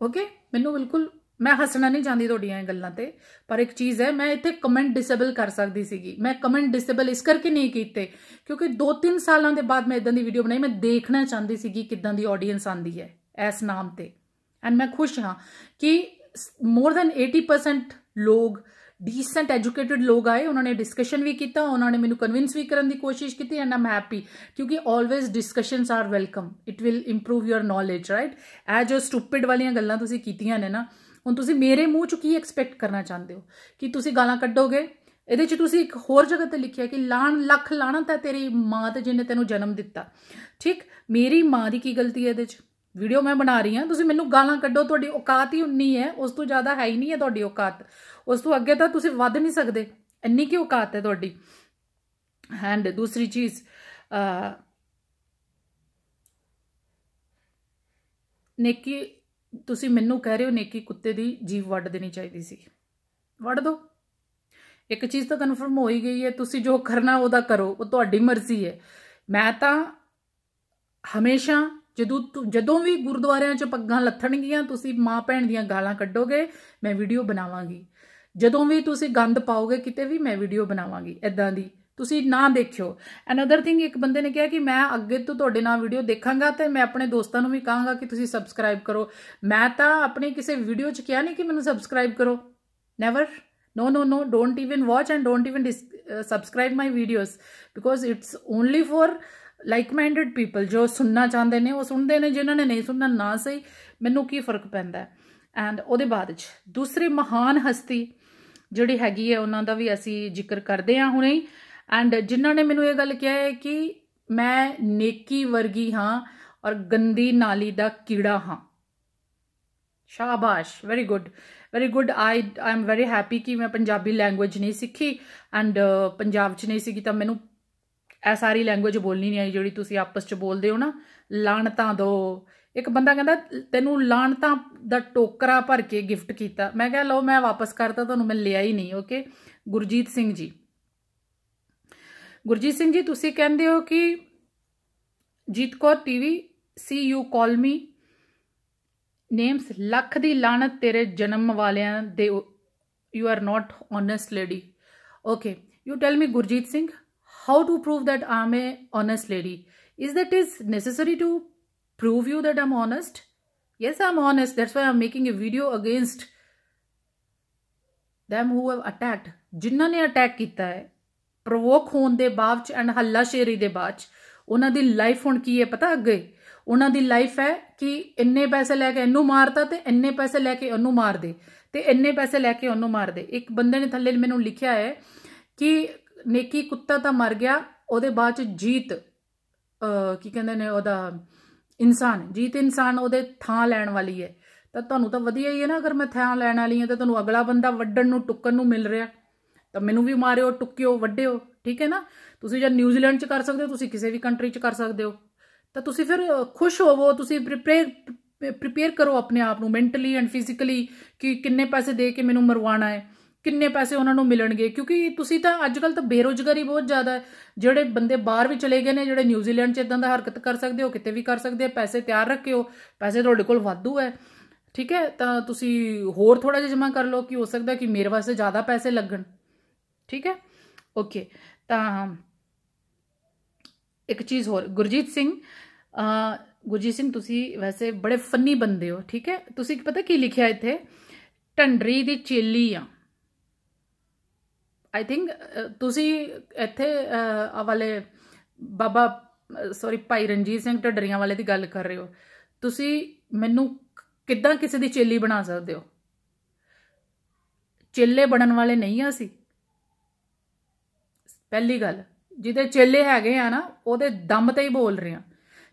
okay ਮੈਨੂੰ ਬਿਲਕੁਲ ਮੈਂ ਹੱਸਣਾ ਨਹੀਂ ਚਾਹੁੰਦੀ ਤੁਹਾਡੀਆਂ ਇਹ ਗੱਲਾਂ ਤੇ ਪਰ ਇੱਕ ਚੀਜ਼ ਹੈ ਮੈਂ ਇੱਥੇ ਕਮੈਂਟ ਡਿਸੇਬਲ ਕਰ ਸਕਦੀ ਸੀਗੀ ਮੈਂ ਕਮੈਂਟ ਡਿਸੇਬਲ ਇਸ ਕਰਕੇ ਨਹੀਂ ਕੀਤੇ ਕਿਉਂਕਿ 2-3 ਸਾਲਾਂ ਦੇ ਬਾਅਦ ਮੈਂ ਇਦਾਂ ਦੀ ਵੀਡੀਓ ਬਣਾਈ ਮੈਂ ਦੇਖਣਾ ਚਾਹੁੰਦੀ ਸੀਗੀ ਕਿਦਾਂ ਦੀ ਆਡੀਅנס ਆਂਦੀ ਹੈ ਇਸ ਨਾਮ ਤੇ ਐਂਡ ਮੈਂ ਖੁਸ਼ ਹਾਂ ਕਿ ਮੋਰ ਦੈਨ 80% ਲੋਕ ਡੀਸੈਂਟ ਐਜੂਕੇਟਿਡ ਲੋਕ ਆਏ ਉਹਨਾਂ ਨੇ ਡਿਸਕਸ਼ਨ ਵੀ ਕੀਤਾ ਉਹਨਾਂ ਨੇ ਮੈਨੂੰ ਕਨਵਿੰਸ ਵੀ ਕਰਨ ਦੀ ਕੋਸ਼ਿਸ਼ ਕੀਤੀ ਐਂਡ ਆਮ ਹੈਪੀ ਕਿਉਂਕਿ always discussions are welcome it will improve your knowledge right ਐ ਜੋ ਸਟੂਪਿਡ ਵਾਲੀਆਂ ਗੱਲਾਂ ਤੁਸੀਂ ਕੀਤੀਆਂ ਨੇ ਨਾ ਹੁਣ ਤੁਸੀਂ ਮੇਰੇ ਮੂੰਹ ਚ ਕੀ ਐਕਸਪੈਕਟ ਕਰਨਾ ਚਾਹੁੰਦੇ ਹੋ ਕਿ ਤੁਸੀਂ ਗਾਲਾਂ ਕੱਢੋਗੇ ਇਹਦੇ ਚ ਤੁਸੀਂ ਇੱਕ ਹੋਰ ਜਗ੍ਹਾ ਤੇ ਲਿਖਿਆ ਕਿ ਲਾਣ ਲੱਖ ਲਾਣਾ ਤਾਂ ਤੇਰੀ ਮਾਂ ਤੇ ਜਿਹਨੇ ਤੈਨੂੰ ਜਨਮ ਦਿੱਤਾ ਠੀਕ ਮੇਰੀ ਮਾਂ ਦੀ ਕੀ ਗਲਤੀ ਹੈ ਇਹਦੇ ਚ ਵੀਡੀਓ ਮੈਂ ਬਣਾ ਰਹੀ ਹਾਂ ਤੁਸੀਂ ਮੈਨੂੰ ਗਾਲਾਂ ਕੱਢੋ ਤੁਹਾਡੀ ਔਕਾਤ ਹੀ ਉੰਨੀ ਹੈ ਉਸ ਤੋਂ ਜ਼ਿਆਦਾ ਹੈ ਹੀ ਨਹੀਂ ਹੈ ਤੁਹਾਡੀ ਔਕਾਤ ਉਸ ਤੋਂ ਅੱਗੇ ਤਾਂ ਤੁਸੀਂ ਵੱਧ ਨਹੀਂ ਸਕਦੇ ਇੰਨੀ ਕੀ ਔਕਾਤ ਹੈ ਤੁਹਾਡੀ ਐਂਡ ਦੂਸਰੀ ਚੀਜ਼ ਨੇਕੀ ਤੁਸੀਂ ਮੈਨੂੰ ਕਹਿ ਰਹੇ ਹੋ ਨੇਕੀ ਕੁੱਤੇ ਦੀ ਜੀਵ ਵੱਢ ਦੇਣੀ ਚਾਹੀਦੀ ਸੀ ਵੱਢ ਦੋ ਇੱਕ ਚੀਜ਼ ਤਾਂ ਕਨਫਰਮ ਹੋ ਹੀ ਗਈ ਹੈ ਤੁਸੀਂ ਜੋ ਕਰਨਾ ਉਹਦਾ ਕਰੋ ਉਹ ਤੁਹਾਡੀ ਮਰਜ਼ੀ ਹੈ ਮੈਂ ਤਾਂ ਹਮੇਸ਼ਾ ਜਦੋਂ ਜਦੋਂ ਵੀ ਗੁਰਦੁਆਰਿਆਂ 'ਚ ਪੱਗਾਂ ਲੱਥਣਗੀਆਂ ਤੁਸੀਂ ਮਾਂ ਭੈਣ ਦੀਆਂ ਗਾਲਾਂ ਕੱਢੋਗੇ ਮੈਂ ਵੀਡੀਓ ਬਣਾਵਾਂਗੀ ਜਦੋਂ ਵੀ ਤੁਸੀਂ ਗੰਦ ਪਾਓਗੇ ਕਿਤੇ ਵੀ ਮੈਂ ਵੀਡੀਓ ਬਣਾਵਾਂਗੀ ਇਦਾਂ ਦੀ ਤੁਸੀਂ ਨਾ ਦੇਖਿਓ ਅਨਦਰ ਥਿੰਗ ਇੱਕ ਬੰਦੇ ਨੇ ਕਿਹਾ ਕਿ ਮੈਂ ਅੱਗੇ ਤੋਂ ਤੁਹਾਡੇ ਨਾਲ ਵੀਡੀਓ ਦੇਖਾਂਗਾ ਤੇ ਮੈਂ ਆਪਣੇ ਦੋਸਤਾਂ ਨੂੰ ਵੀ ਕਹਾਂਗਾ ਕਿ ਤੁਸੀਂ ਸਬਸਕ੍ਰਾਈਬ ਕਰੋ ਮੈਂ ਤਾਂ ਆਪਣੇ ਕਿਸੇ ਵੀਡੀਓ 'ਚ ਕਿਹਾ ਨਹੀਂ ਕਿ ਮੈਨੂੰ ਸਬਸਕ੍ਰਾਈਬ ਕਰੋ never no no no don't even watch and don't even subscribe my videos because it's only for like minded people ਜੋ ਸੁਣਨਾ ਚਾਹੁੰਦੇ ਨੇ ਉਹ ਸੁਣਦੇ ਨੇ ਜਿਨ੍ਹਾਂ ਨੇ ਨਹੀਂ ਸੁਣਨਾ ਨਾ ਸਹੀ ਮੈਨੂੰ ਕੀ ਫਰਕ ਪੈਂਦਾ ਐਂਡ ਉਹਦੇ ਬਾਅਦ ਚ ਦੂਸਰੇ ਮਹਾਨ ਹਸਤੀ ਜਿਹੜੀ ਹੈਗੀ ਹੈ ਉਹਨਾਂ ਦਾ ਵੀ ਅਸੀਂ ਜ਼ਿਕਰ ਕਰਦੇ ਹਾਂ ਹੁਣੇ ਹੀ ਐਂਡ ਜਿਨ੍ਹਾਂ ਨੇ ਮੈਨੂੰ ਇਹ ਗੱਲ ਕਿਹਾ ਹੈ ਕਿ ਮੈਂ ਨੇਕੀ ਵਰਗੀ ਹਾਂ ਔਰ ਗੰਦੀ ਨਾਲੀ ਦਾ ਕੀੜਾ ਹਾਂ ਸ਼ਾਬਾਸ਼ very good very good I I very happy ਕਿ ਮੈਂ ਪੰਜਾਬੀ ਲੈਂਗੁਏਜ ਨਹੀਂ ਸਿੱਖੀ ਐਂਡ ਪੰਜਾਬ ਚ ਨਹੀਂ ਸਿੱਖੀ ਤਾਂ ਮੈਨੂੰ ਇਹ ਸਾਰੀ ਲੈਂਗੁਏਜ ਬੋਲਣੀ ਨਹੀਂ ਆਈ ਜਿਹੜੀ ਤੁਸੀਂ ਆਪਸ ਚ ਬੋਲਦੇ ਹੋ ਨਾ ਤਾਂ ਦੋ ਇੱਕ ਬੰਦਾ ਕਹਿੰਦਾ ਤੈਨੂੰ ਲਾਣਤਾਂ ਦਾ ਟੋਕਰਾ ਭਰ ਕੇ ਗਿਫਟ ਕੀਤਾ ਮੈਂ ਕਿਹਾ ਲਓ ਮੈਂ ਵਾਪਸ ਕਰਤਾ ਤੁਹਾਨੂੰ ਮੈਂ ਲਿਆ ਹੀ ਨਹੀਂ ਓਕੇ ਗੁਰਜੀਤ ਸਿੰਘ ਜੀ ਗੁਰਜੀਤ ਸਿੰਘ ਜੀ ਤੁਸੀਂ ਕਹਿੰਦੇ ਹੋ ਕਿ ਜੀਤ ਕੋ ਟੀਵੀ ਸੀ you call me names lakh ਦੀ ਲਾਣਤ ਤੇਰੇ ਜਨਮ ਵਾਲਿਆਂ ਦੇ you are not honest lady okay you tell me Gurjeet Singh how to prove that I'm a honest lady is that is necessary to prove you that I'm honest? Yes, I'm honest. That's why I'm making a video against them who have attacked. ਜਿਨ੍ਹਾਂ ਨੇ attack ਕੀਤਾ ਹੈ provoke ਹੋਣ ਦੇ ਬਾਅਦ ਚ and ਹੱਲਾਸ਼ੇਰੀ ਦੇ ਬਾਅਦ ਚ ਉਹਨਾਂ ਦੀ ਲਾਈਫ ਹੁਣ ਕੀ ਹੈ ਪਤਾ ਅੱਗੇ ਉਹਨਾਂ ਦੀ ਲਾਈਫ ਹੈ ਕਿ ਇੰਨੇ ਪੈਸੇ ਲੈ ਕੇ ਇਹਨੂੰ ਮਾਰਤਾ ਤੇ ਇੰਨੇ ਪੈਸੇ ਲੈ ਕੇ ਉਹਨੂੰ ਮਾਰ ਦੇ ਤੇ ਇੰਨੇ ਪੈਸੇ ਲੈ ਕੇ ਉਹਨੂੰ ਮਾਰ ਦੇ ਇੱਕ ਬੰਦੇ ਨੇ ਥੱਲੇ ਮੈਨੂੰ ਲਿਖਿਆ ਹੈ ਕਿ ਨੇਕੀ ਕੁੱਤਾ ਤਾਂ ਮਰ ਗਿਆ ਉਹਦੇ ਬਾਅਦ ਚ ਜੀਤ ਕੀ ਕਹਿੰਦੇ ਨੇ ਉਹਦਾ ਇਨਸਾਨ ਜੀਤ ਇਨਸਾਨ ਉਹਦੇ ਥਾਂ ਲੈਣ ਵਾਲੀ ਹੈ ਤਾਂ ਤੁਹਾਨੂੰ ਤਾਂ ਵਧੀਆ ਹੀ ਹੈ ਨਾ ਅਗਰ ਮੈਂ ਥਾਂ ਲੈਣ ਵਾਲੀ ਹਾਂ ਤਾਂ ਤੁਹਾਨੂੰ ਅਗਲਾ ਬੰਦਾ ਵੱਡਣ ਨੂੰ ਟੁੱਕਣ ਨੂੰ ਮਿਲ ਰਿਹਾ ਤਾਂ ਮੈਨੂੰ ਵੀ ਮਾਰਿਓ ਟੁੱਕਿਓ ਵੱਢਿਓ ਠੀਕ ਹੈ ਨਾ ਤੁਸੀਂ ਜਦ ਨਿਊਜ਼ੀਲੈਂਡ 'ਚ ਕਰ ਸਕਦੇ ਹੋ ਤੁਸੀਂ ਕਿਸੇ ਵੀ ਕੰਟਰੀ 'ਚ ਕਰ ਸਕਦੇ ਹੋ ਤਾਂ ਤੁਸੀਂ ਫਿਰ ਖੁਸ਼ ਹੋਵੋ ਤੁਸੀਂ ਪ੍ਰਿਪੇਅਰ ਪ੍ਰਿਪੇਅਰ ਕਰੋ ਆਪਣੇ ਆਪ ਨੂੰ ਮੈਂਟਲੀ ਐਂਡ ਫਿਜ਼ੀਕਲੀ ਕਿ ਕਿੰਨੇ ਪੈਸੇ ਦੇ ਕੇ ਮੈਨੂੰ ਮਰਵਾਣਾ ਹੈ ਕਿੰਨੇ ਪੈਸੇ ਉਹਨਾਂ ਨੂੰ ਮਿਲਣਗੇ ਕਿਉਂਕਿ ਤੁਸੀਂ ਤਾਂ ਅੱਜ ਕੱਲ ਤਾਂ ਬੇਰੋਜ਼ਗਾਰੀ ਬਹੁਤ ਜ਼ਿਆਦਾ ਹੈ ਜਿਹੜੇ ਬੰਦੇ ਬਾਹਰ ਵੀ ਚਲੇ ਗਏ ਨੇ ਜਿਹੜੇ ਨਿਊਜ਼ੀਲੈਂਡ 'ਚ ਇਦਾਂ ਦਾ ਹਰਕਤ ਕਰ ਸਕਦੇ ਹੋ ਕਿਤੇ ਵੀ ਕਰ ਸਕਦੇ ਹੋ ਪੈਸੇ ਤਿਆਰ ਰੱਖਿਓ ਪੈਸੇ ਤੁਹਾਡੇ ਕੋਲ ਵਾਧੂ ਹੈ ਠੀਕ ਹੈ ਤਾਂ ਤੁਸੀਂ ਹੋਰ ਥੋੜਾ ਜਿਹਾ ਜਮ੍ਹਾਂ ਕਰ ਲਓ ਕਿ ਹੋ ਸਕਦਾ ਕਿ ਮੇਰੇ ਵਾਸਤੇ ਜ਼ਿਆਦਾ ਪੈਸੇ ਲੱਗਣ ਠੀਕ ਹੈ ਓਕੇ ਤਾਂ ਇੱਕ ਚੀਜ਼ ਹੋਰ ਗੁਰਜੀਤ ਸਿੰਘ ਗੁਰਜੀਤ ਸਿੰਘ ਤੁਸੀਂ ਵੈਸੇ ਬੜੇ ਫਨੀ ਬੰਦੇ ਹੋ ਠੀਕ ਹੈ ਤੁਸੀਂ ਪਤਾ ਕੀ ਲਿਖਿਆ ਇੱਥੇ ਢੰਡਰੀ ਦੀ ਚੇਲੀ ਆ ਆਈ ਥਿੰਕ ਤੁਸੀਂ ਇੱਥੇ ਆ ਵਾਲੇ ਬਾਬਾ ਸੌਰੀ ਭਾਈ ਰਣਜੀਤ ਸਿੰਘ ਢੱਡਰੀਆਂ ਵਾਲੇ ਦੀ ਗੱਲ ਕਰ ਰਹੇ ਹੋ ਤੁਸੀਂ ਮੈਨੂੰ ਕਿੱਦਾਂ ਕਿਸੇ ਦੀ ਚੇਲੀ ਬਣਾ ਸਕਦੇ ਹੋ ਚੇਲੇ ਬਣਨ ਵਾਲੇ ਨਹੀਂ ਆ ਸੀ ਪਹਿਲੀ ਗੱਲ ਜਿਹਦੇ ਚੇਲੇ ਹੈਗੇ ਆ ਨਾ ਉਹਦੇ ਦਮ ਤੇ ਹੀ ਬੋਲ ਰਹੇ ਆ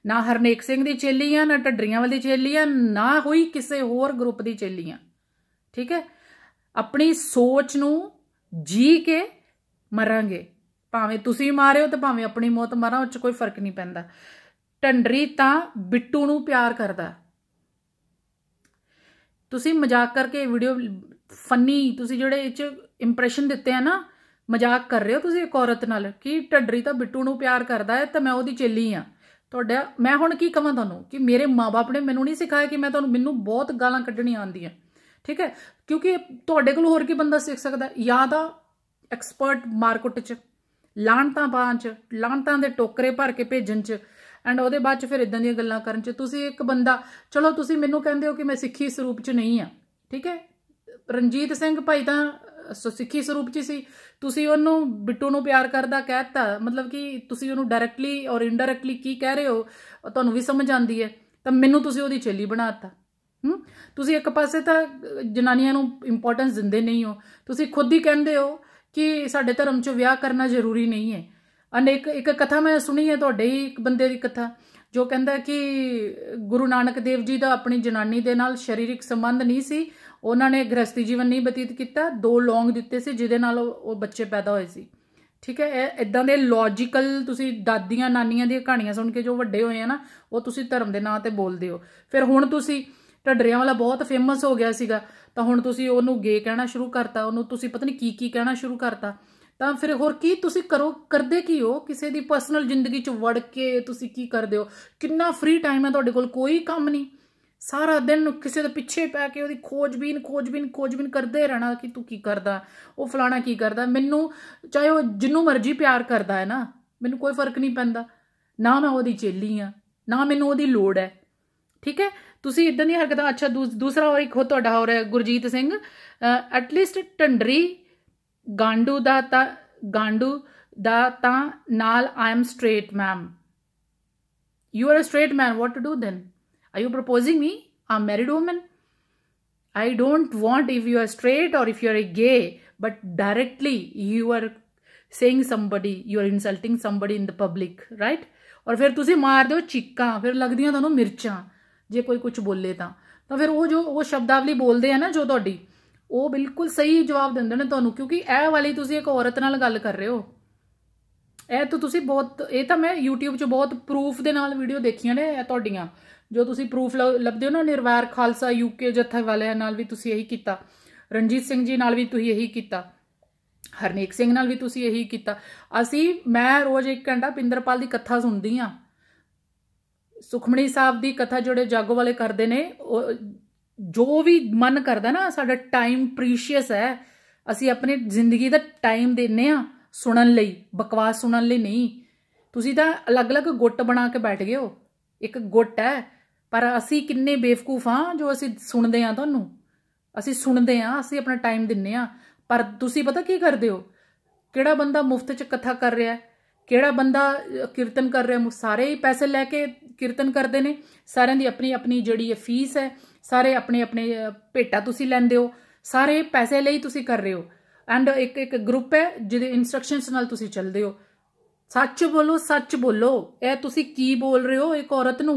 ਨਾ ਹਰਨੇਕ ਸਿੰਘ ਦੀ ਚੇਲੀ ਆ ਨਾ ਢੱਡਰੀਆਂ ਵਾਲੀ ਚੇਲੀ ਆ ਨਾ ਹੋਈ ਕਿਸੇ ਹੋਰ ਗਰੁੱਪ ਦੀ ਚੇਲੀ ਆ ਠੀਕ ਹੈ ਆਪਣੀ ਸੋਚ ਨੂੰ ਜੀ ਕੇ ਮਰਾਂਗੇ ਭਾਵੇਂ ਤੁਸੀਂ ਮਾਰਿਓ ਤੇ ਭਾਵੇਂ ਆਪਣੀ ਮੌਤ ਮਰਾਂ ਉੱਚ ਕੋਈ ਫਰਕ ਨਹੀਂ ਪੈਂਦਾ ਟੰਡਰੀ ਤਾਂ ਬਿੱਟੂ ਨੂੰ ਪਿਆਰ ਕਰਦਾ ਤੁਸੀਂ ਮਜ਼ਾਕ ਕਰਕੇ ਵੀਡੀਓ ਫਨੀ ਤੁਸੀਂ ਜਿਹੜੇ ਇਹ ਚ ਇੰਪ੍ਰੈਸ਼ਨ ਦਿੱਤੇ ਆ ਨਾ ਮਜ਼ਾਕ ਕਰ ਰਹੇ ਹੋ ਤੁਸੀਂ ਇੱਕ ਔਰਤ ਨਾਲ ਕਿ ਟੰਡਰੀ ਤਾਂ ਬਿੱਟੂ ਨੂੰ ਪਿਆਰ ਕਰਦਾ ਹੈ ਤਾਂ ਮੈਂ ਉਹਦੀ ਚੇਲੀ ਆ ਤੁਹਾਡਾ ਮੈਂ ਹੁਣ ਕੀ ਕਹਾਂ ਤੁਹਾਨੂੰ ਕਿ ਮੇਰੇ ਮਾਪੇ ਨੇ ਮੈਨੂੰ ਨਹੀਂ ਸਿਖਾਇਆ ਕਿ ਮੈਂ ਤੁਹਾਨੂੰ ਮੈਨੂੰ ਬਹੁਤ ਗਾਲਾਂ ਕੱਢਣੀਆਂ ਆਉਂਦੀਆਂ ਠੀਕ ਹੈ ਕਿਉਂਕਿ ਤੁਹਾਡੇ ਕੋਲ ਹੋਰ ਕੀ ਬੰਦਾ ਸਿੱਖ ਸਕਦਾ ਜਾਂ ਤਾਂ ਐਕਸਪਰਟ ਮਾਰਕੀਟ 'ਚ ਲਾਂਟਾਂ ਬਾਂਚ 'ਚ ਲਾਂਟਾਂ ਦੇ ਟੋਕਰੇ ਭਰ ਕੇ ਭੇਜਣ 'ਚ ਐਂਡ ਉਹਦੇ ਬਾਅਦ 'ਚ ਫਿਰ ਇਦਾਂ ਦੀਆਂ ਗੱਲਾਂ ਕਰਨ 'ਚ ਤੁਸੀਂ ਇੱਕ ਬੰਦਾ ਚਲੋ ਤੁਸੀਂ ਮੈਨੂੰ ਕਹਿੰਦੇ ਹੋ ਕਿ ਮੈਂ ਸਿੱਖੀ ਸਰੂਪ 'ਚ ਨਹੀਂ ਆ ਠੀਕ ਹੈ ਰਣਜੀਤ ਸਿੰਘ ਭਾਈ ਤਾਂ ਸੋ ਸਿੱਖੀ ਸਰੂਪ 'ਚ ਸੀ ਤੁਸੀਂ ਉਹਨੂੰ ਬਿੱਟੂ ਨੂੰ ਪਿਆਰ ਕਰਦਾ ਕਹਿਤਾ ਮਤਲਬ ਕਿ ਤੁਸੀਂ ਉਹਨੂੰ ਡਾਇਰੈਕਟਲੀ ਔਰ ਇਨਡਾਇਰੈਕਟਲੀ ਕੀ ਕਹਿ ਰਹੇ ਹੋ ਤੁਹਾਨੂੰ ਵੀ ਸਮਝ ਆਉਂਦੀ ਹੈ ਤਾਂ ਮੈਨੂੰ ਤੁਸੀਂ ਉਹਦੀ ਚੇਲੀ ਬਣਾਤਾ ਤੁਸੀਂ ਇੱਕ ਪਾਸੇ ਤਾਂ ਜਨਾਨੀਆਂ ਨੂੰ ਇੰਪੋਰਟੈਂਸ ਦਿੰਦੇ ਨਹੀਂ ਹੋ ਤੁਸੀਂ ਖੁਦ ਹੀ ਕਹਿੰਦੇ ਹੋ ਕਿ ਸਾਡੇ ਧਰਮ 'ਚ ਵਿਆਹ ਕਰਨਾ ਜ਼ਰੂਰੀ ਨਹੀਂ ਹੈ ਅਨੇਕ ਇੱਕ ਕਥਾ ਮੈਂ ਸੁਣੀ ਹੈ ਤੁਹਾਡੇ ਹੀ ਇੱਕ ਬੰਦੇ ਦੀ ਕਥਾ ਜੋ ਕਹਿੰਦਾ ਕਿ ਗੁਰੂ ਨਾਨਕ ਦੇਵ ਜੀ ਦਾ ਆਪਣੀ ਜਨਾਨੀ ਦੇ ਨਾਲ ਸਰੀਰਕ ਸੰਬੰਧ ਨਹੀਂ ਸੀ ਉਹਨਾਂ ਨੇ ਗ੍ਰਸਤੀ ਜੀਵਨ ਨਹੀਂ ਬਤੀਤ ਕੀਤਾ ਦੋ ਲੌਂਗ ਦਿੱਤੇ ਸੀ ਜਿਹਦੇ ਨਾਲ ਉਹ ਬੱਚੇ ਪੈਦਾ ਹੋਏ ਸੀ ਠੀਕ ਹੈ ਇਦਾਂ ਦੇ ਲੌਜੀਕਲ ਤੁਸੀਂ ਦਾਦੀਆਂ ਨਾਨੀਆਂ ਦੀਆਂ ਕਹਾਣੀਆਂ ਸੁਣ ਕੇ ਜੋ ਵੱਡੇ ਹੋਏ ਆ ਨਾ ਉਹ ਤੁਸੀਂ ਧਰਮ ਦੇ ਨਾਂ ਤੇ ਬੋਲਦੇ ਹੋ ਫਿਰ ਹੁਣ ਤੁਸੀਂ ਢੱਡਰਿਆਂ ਵਾਲਾ ਬਹੁਤ ਫੇਮਸ ਹੋ ਗਿਆ ਸੀਗਾ ਤਾਂ ਹੁਣ ਤੁਸੀਂ ਉਹਨੂੰ ਗੇ ਕਹਿਣਾ ਸ਼ੁਰੂ ਕਰਤਾ ਉਹਨੂੰ ਤੁਸੀਂ ਪਤਾ ਨਹੀਂ ਕੀ ਕੀ ਕਹਿਣਾ ਸ਼ੁਰੂ ਕਰਤਾ ਤਾਂ ਫਿਰ ਹੋਰ ਕੀ ਤੁਸੀਂ ਕਰੋ ਕਰਦੇ ਕੀ ਹੋ ਕਿਸੇ ਦੀ ਪਰਸਨਲ ਜ਼ਿੰਦਗੀ 'ਚ ਵੜ ਕੇ ਤੁਸੀਂ ਕੀ ਕਰਦੇ ਹੋ ਕਿੰਨਾ ਫ੍ਰੀ ਟਾਈਮ ਹੈ ਤੁਹਾਡੇ ਕੋਲ ਕੋਈ ਕੰਮ ਨਹੀਂ ਸਾਰਾ ਦਿਨ ਕਿਸੇ ਦੇ ਪਿੱਛੇ ਪੈ ਕੇ ਉਹਦੀ ਖੋਜਬੀਨ ਖੋਜਬੀਨ ਖੋਜਬੀਨ ਕਰਦੇ ਰਹਿਣਾ ਕਿ ਤੂੰ ਕੀ ਕਰਦਾ ਉਹ ਫਲਾਣਾ ਕੀ ਕਰਦਾ ਮੈਨੂੰ ਚਾਹੇ ਉਹ ਜਿੰਨੂੰ ਮਰਜ਼ੀ ਪਿਆਰ ਕਰਦਾ ਹੈ ਨਾ ਮੈਨੂੰ ਕੋਈ ਫਰਕ ਨਹੀਂ ਪੈਂਦਾ ਨਾ ਮੈਂ ਉਹਦੀ ਚੇਲੀ ਆ ਨਾ ਮੈਨੂੰ ਉਹਦੀ ਲੋੜ ਹੈ ਠੀਕ ਹੈ ਤੁਸੀਂ ਇਦਾਂ ਦੀਆਂ ਹਰਕਤਾਂ ਅੱਛਾ ਦੂਸਰਾ ਹੋਰ ਇੱਕ ਹੋ ਤੁਹਾਡਾ ਹੋਰ ਹੈ ਗੁਰਜੀਤ ਸਿੰਘ ਐਟ ਲੀਸਟ ਟੰਡਰੀ ਗਾਂਡੂ ਦਾ ਤਾਂ ਗਾਂਡੂ ਦਾ ਤਾਂ ਨਾਲ I am straight ma'am you are a straight man what to do then are you proposing me a married woman don't want if you are straight or if you are a gay but directly you are saying somebody you are insulting somebody in the public right ਔਰ ਫਿਰ ਤੁਸੀਂ ਮਾਰਦੇ ਹੋ ਚੀਕਾਂ ਫਿਰ ਲੱਗਦੀਆਂ ਤੁਹਾਨੂੰ ਮਿਰਚਾਂ ਜੇ ਕੋਈ ਕੁਝ ਬੋਲੇ ਤਾਂ ਤਾਂ ਫਿਰ ਉਹ ਜੋ ਉਹ ਸ਼ਬਦਾਵਲੀ ਬੋਲਦੇ ਆ ਨਾ ਜੋ ਤੁਹਾਡੀ ਉਹ ਬਿਲਕੁਲ ਸਹੀ ਜਵਾਬ ਦਿੰਦੇ ਨੇ ਤੁਹਾਨੂੰ ਕਿਉਂਕਿ ਇਹ ਵਾਲੀ ਤੁਸੀਂ ਇੱਕ ਔਰਤ ਨਾਲ ਗੱਲ ਕਰ ਰਹੇ ਹੋ ਇਹ ਤਾਂ ਤੁਸੀਂ ਬਹੁਤ ਇਹ ਤਾਂ ਮੈਂ YouTube 'ਚ ਬਹੁਤ ਪ੍ਰੂਫ ਦੇ ਨਾਲ ਵੀਡੀਓ ਦੇਖੀਆਂ ਨੇ ਇਹ ਤੁਹਾਡੀਆਂ ਜੋ ਤੁਸੀਂ ਪ੍ਰੂਫ ਲੱਭਦੇ ਹੋ ਨਾ ਨਿਰਵੈਰ ਖਾਲਸਾ UK ਜੱਥੇ ਵਾਲਿਆਂ ਨਾਲ ਵੀ ਤੁਸੀਂ ਇਹੀ ਕੀਤਾ ਰਣਜੀਤ ਸਿੰਘ ਜੀ ਨਾਲ ਵੀ ਤੁਸੀਂ ਇਹੀ ਕੀਤਾ ਹਰਨੇਕ ਸਿੰਘ ਨਾਲ ਵੀ ਤੁਸੀਂ ਇਹੀ ਕੀਤਾ ਅਸੀਂ ਮੈਂ ਰੋਜ਼ ਇੱਕ ਘੰਟਾ ਪਿੰਦਰਪਾਲ ਦੀ ਕਥਾ ਸੁਣਦੀ ਆ ਸੁਖਮਣੀ ਸਾਹਿਬ ਦੀ ਕਥਾ ਜਿਹੜੇ ਜਾਗੋ ਵਾਲੇ ਕਰਦੇ ਨੇ ਜੋ ਵੀ ਮਨ ਕਰਦਾ ਨਾ ਸਾਡਾ ਟਾਈਮ ਪ੍ਰੀਸ਼ੀਅਸ ਹੈ ਅਸੀਂ ਆਪਣੀ ਜ਼ਿੰਦਗੀ ਦਾ ਟਾਈਮ ਦਿੰਨੇ ਆ ਸੁਣਨ ਲਈ ਬਕਵਾਸ ਸੁਣਨ ਲਈ ਨਹੀਂ ਤੁਸੀਂ ਤਾਂ ਅਲੱਗ-ਅਲੱਗ ਗੁੱਟ ਬਣਾ ਕੇ ਬੈਠ ਗਏ ਹੋ ਇੱਕ ਗੁੱਟ ਹੈ ਪਰ ਅਸੀਂ ਕਿੰਨੇ ਬੇਵਕੂਫਾਂ ਆ ਜੋ ਅਸੀਂ ਸੁਣਦੇ ਆ ਤੁਹਾਨੂੰ ਅਸੀਂ ਸੁਣਦੇ ਆ ਅਸੀਂ ਆਪਣਾ ਟਾਈਮ ਦਿੰਨੇ ਆ ਪਰ ਤੁਸੀਂ ਪਤਾ ਕੀ ਕਰਦੇ ਹੋ ਕਿਹੜਾ ਬੰਦਾ ਮੁਫਤ 'ਚ ਕਥਾ ਕਰ ਰਿਹਾ ਹੈ ਕਿਹੜਾ ਬੰਦਾ ਕੀਰਤਨ ਕਰ ਰਿਹਾ ਸਾਰੇ ਹੀ ਪੈਸੇ ਲੈ ਕੇ ਕੀਰਤਨ ਕਰਦੇ ਨੇ ਸਾਰਿਆਂ ਦੀ ਆਪਣੀ ਆਪਣੀ ਜਿਹੜੀ ਹੈ ਫੀਸ ਹੈ ਸਾਰੇ ਆਪਣੇ ਆਪਣੇ ਭੇਟਾ ਤੁਸੀਂ ਲੈਂਦੇ ਹੋ ਸਾਰੇ ਪੈਸੇ ਲਈ ਤੁਸੀਂ ਕਰ ਰਹੇ ਹੋ ਐਂਡ ਇੱਕ ਇੱਕ ਗਰੁੱਪ ਹੈ ਜਿਹਦੇ ਇਨਸਟਰਕਸ਼ਨਸ ਨਾਲ ਤੁਸੀਂ ਚੱਲਦੇ ਹੋ ਸੱਚ ਬੋਲੋ ਸੱਚ ਬੋਲੋ ਇਹ ਤੁਸੀਂ ਕੀ ਬੋਲ ਰਹੇ ਹੋ ਇੱਕ ਔਰਤ ਨੂੰ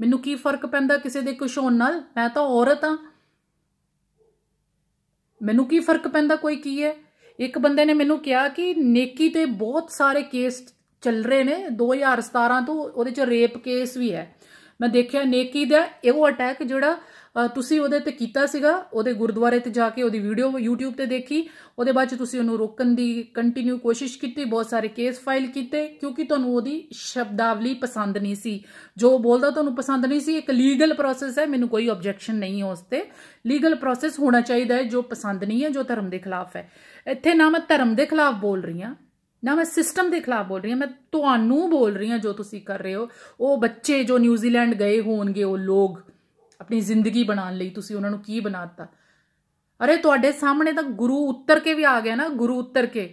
ਮੈਨੂੰ ਕੀ ਫਰਕ ਪੈਂਦਾ ਕਿਸੇ ਦੇ ਕੁਝ ਹੋਣ ਨਾਲ ਮੈਂ ਤਾਂ ਔਰਤ ਹਾਂ ਮੈਨੂੰ ਕੀ ਫਰਕ ਪੈਂਦਾ ਕੋਈ ਕੀ ਹੈ ਇੱਕ ਬੰਦੇ ਨੇ ਮੈਨੂੰ ਕਿਹਾ ਕਿ ਨੇਕੀ ਤੇ ਬਹੁਤ ਸਾਰੇ ਕੇਸ ਚੱਲ ਰਹੇ ਨੇ 2017 ਤੋਂ ਉਹਦੇ ਚ ਰੇਪ ਕੇਸ ਵੀ ਹੈ ਮੈਂ ਦੇਖਿਆ ਨੇਕੀ ਦਾ ਇਹੋ ਅਟੈਕ ਜਿਹੜਾ ਤੁਸੀਂ ਉਹਦੇ ਤੇ ਕੀਤਾ ਸੀਗਾ ਉਹਦੇ ਗੁਰਦੁਆਰੇ ਤੇ ਜਾ ਕੇ ਉਹਦੀ ਵੀਡੀਓ YouTube ਤੇ ਦੇਖੀ ਉਹਦੇ ਬਾਅਦ ਚ ਤੁਸੀਂ ਉਹਨੂੰ ਰੋਕਣ ਦੀ ਕੰਟੀਨਿਊ ਕੋਸ਼ਿਸ਼ ਕੀਤੀ ਬਹੁਤ ਸਾਰੇ ਕੇਸ ਫਾਈਲ ਕੀਤੇ ਕਿਉਂਕਿ ਤੁਹਾਨੂੰ ਉਹਦੀ ਸ਼ਬਦਾਵਲੀ ਪਸੰਦ ਨਹੀਂ ਸੀ ਜੋ ਬੋਲਦਾ ਤੁਹਾਨੂੰ ਪਸੰਦ ਨਹੀਂ ਸੀ ਇੱਕ ਲੀਗਲ ਪ੍ਰੋਸੈਸ ਹੈ ਮੈਨੂੰ ਕੋਈ ਆਬਜੈਕਸ਼ਨ ਨਹੀਂ ਹੈ ਉਸ ਤੇ ਲੀਗਲ ਪ੍ਰੋਸੈਸ ਹੋਣਾ ਚਾਹੀਦਾ ਹੈ ਜੋ ਪਸੰਦ ਨਹੀਂ ਹੈ ਜੋ ਧਰਮ ਦੇ ਖਿਲਾਫ ਹੈ ਇੱਥੇ ਨਾ ਮੈਂ ਧਰਮ ਦੇ ਖਿਲਾਫ ਬੋਲ ਰਹੀ ਹਾਂ ਨਾ ਮੈਂ ਸਿਸਟਮ ਦੇ ਖਿਲਾਫ ਬੋਲ ਰਹੀ ਹਾਂ ਮੈਂ ਤੁਹਾਨੂੰ ਬੋਲ ਰਹੀ ਹਾਂ ਜੋ ਤੁਸੀਂ ਕਰ ਰਹੇ ਹੋ ਉਹ ਬੱਚੇ ਜੋ ਨਿਊਜ਼ੀਲੈਂਡ ਗਏ ਹੋਣਗੇ ਉਹ ਲੋਕ ਆਪਣੀ ਜ਼ਿੰਦਗੀ ਬਣਾਉਣ ਲਈ ਤੁਸੀਂ ਉਹਨਾਂ ਨੂੰ ਕੀ ਬਣਾਤਾ ਅਰੇ ਤੁਹਾਡੇ ਸਾਹਮਣੇ ਤਾਂ ਗੁਰੂ ਉੱਤਰ ਕੇ ਵੀ ਆ ਗਿਆ ਨਾ ਗੁਰੂ ਉੱਤਰ ਕੇ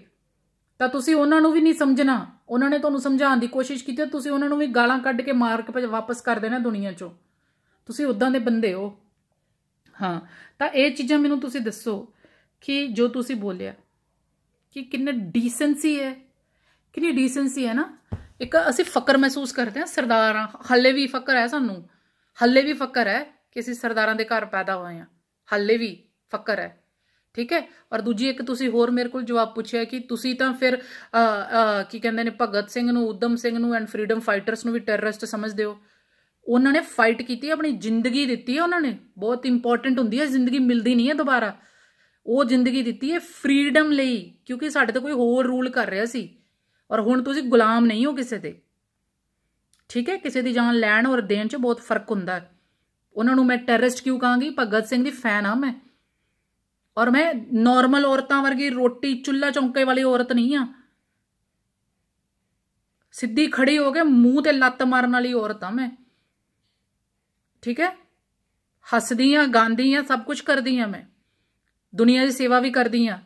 ਤਾਂ ਤੁਸੀਂ ਉਹਨਾਂ ਨੂੰ ਵੀ ਨਹੀਂ ਸਮਝਣਾ ਉਹਨਾਂ ਨੇ ਤੁਹਾਨੂੰ ਸਮਝਾਉਣ ਦੀ ਕੋਸ਼ਿਸ਼ ਕੀਤੀ ਤੁਸੀਂ ਉਹਨਾਂ ਨੂੰ ਵੀ ਗਾਲਾਂ ਕੱਢ ਕੇ ਮਾਰ ਕੇ ਵਾਪਸ ਕਰ ਦੇਣਾ ਦੁਨੀਆ 'ਚੋਂ ਤੁਸੀਂ ਉਦਾਂ ਦੇ ਬੰਦੇ ਹੋ ਹਾਂ ਤਾਂ ਇਹ ਚੀਜ਼ਾਂ ਮੈਨੂੰ ਤੁਸੀਂ ਦੱਸੋ ਕਿ ਜੋ ਤੁਸੀਂ ਬੋਲਿਆ ਕਿ ਕਿੰਨੇ ਡੀਸੈਂਸੀ ਹੈ ਕਿੰਨੀ ਡੀਸੈਂਸੀ ਹੈ ਨਾ ਇੱਕ ਅਸੀਂ ਫਕਰ ਮਹਿਸੂਸ ਕਰਦੇ ਹਾਂ ਸਰਦਾਰਾਂ ਹੱਲੇ ਵੀ ਫਕਰ ਹੈ ਸਾਨੂੰ ਹੱਲੇ ਵੀ ਫਕਰ ਹੈ ਕਿ ਅਸੀਂ ਸਰਦਾਰਾਂ ਦੇ ਘਰ ਪੈਦਾ ਹੋਏ ਹਾਂ ਹੱਲੇ ਵੀ ਫਕਰ ਹੈ ਠੀਕ ਹੈ ਔਰ ਦੂਜੀ ਇੱਕ ਤੁਸੀਂ ਹੋਰ ਮੇਰੇ ਕੋਲ ਜਵਾਬ ਪੁੱਛਿਆ ਕਿ ਤੁਸੀਂ ਤਾਂ ਫਿਰ ਕੀ ਕਹਿੰਦੇ ਨੇ ਭਗਤ ਸਿੰਘ ਨੂੰ ਉਦਮ ਸਿੰਘ ਨੂੰ ਐਂਡ ਫਰੀडम ਫਾਈਟਰਸ ਨੂੰ ਵੀ ਟੈਰਰਿਸਟ ਸਮਝਦੇ ਹੋ ਉਹਨਾਂ ਨੇ ਫਾਈਟ ਕੀਤੀ ਆਪਣੀ ਜ਼ਿੰਦਗੀ ਦਿੱਤੀ ਹੈ ਉਹਨਾਂ ਨੇ ਬਹੁਤ ਇੰਪੋਰਟੈਂਟ ਹੁੰਦੀ ਹੈ ਜ਼ਿੰਦਗੀ ਮਿਲਦੀ ਨਹੀਂ ਹੈ ਦੁਬਾਰਾ ਉਹ ਜ਼ਿੰਦਗੀ ਦਿੱਤੀ ਹੈ ਫਰੀडम ਲਈ ਕਿਉਂਕਿ ਸਾਡੇ ਤੇ ਕੋਈ ਹੋਰ ਰੂਲ ਕਰ ਰਿਹਾ ਸੀ ਔਰ ਹੁਣ ਤੁਸੀਂ ਗੁਲਾਮ ਨਹੀਂ ਹੋ ਕਿਸੇ ਦੇ ਠੀਕ ਹੈ ਕਿਸੇ ਦੀ ਜਾਨ ਲੈਣ ਔਰ ਦੇਣ 'ਚ ਬਹੁਤ ਫਰਕ ਹੁੰਦਾ ਹੈ ਉਹਨਾਂ ਨੂੰ ਮੈਂ ਟੈਰਰਿਸਟ ਕਿਉਂ ਕਹਾਂਗੀ ਭਗਤ ਸਿੰਘ ਦੀ ਫੈਨ ਆ ਮੈਂ ਔਰ ਮੈਂ ਨਾਰਮਲ ਔਰਤਾਂ ਵਰਗੀ ਰੋਟੀ ਚੁੱਲ੍ਹਾ ਚੌਂਕੇ ਵਾਲੀ ਔਰਤ ਨਹੀਂ ਆ ਸਿੱਧੀ ਖੜੀ ਹੋ ਕੇ ਮੂੰਹ ਤੇ ਲੱਤ ਮਾਰਨ ਵਾਲੀ ਔਰਤ ਆ ਮੈਂ ਠੀਕ ਹੈ ਹੱਸਦੀ ਆ ਗਾਉਂਦੀ ਆ ਸਭ ਕੁਝ ਕਰਦੀ ਆ ਮੈਂ ਦੁਨੀਆ ਦੀ ਸੇਵਾ ਵੀ ਕਰਦੀ ਆ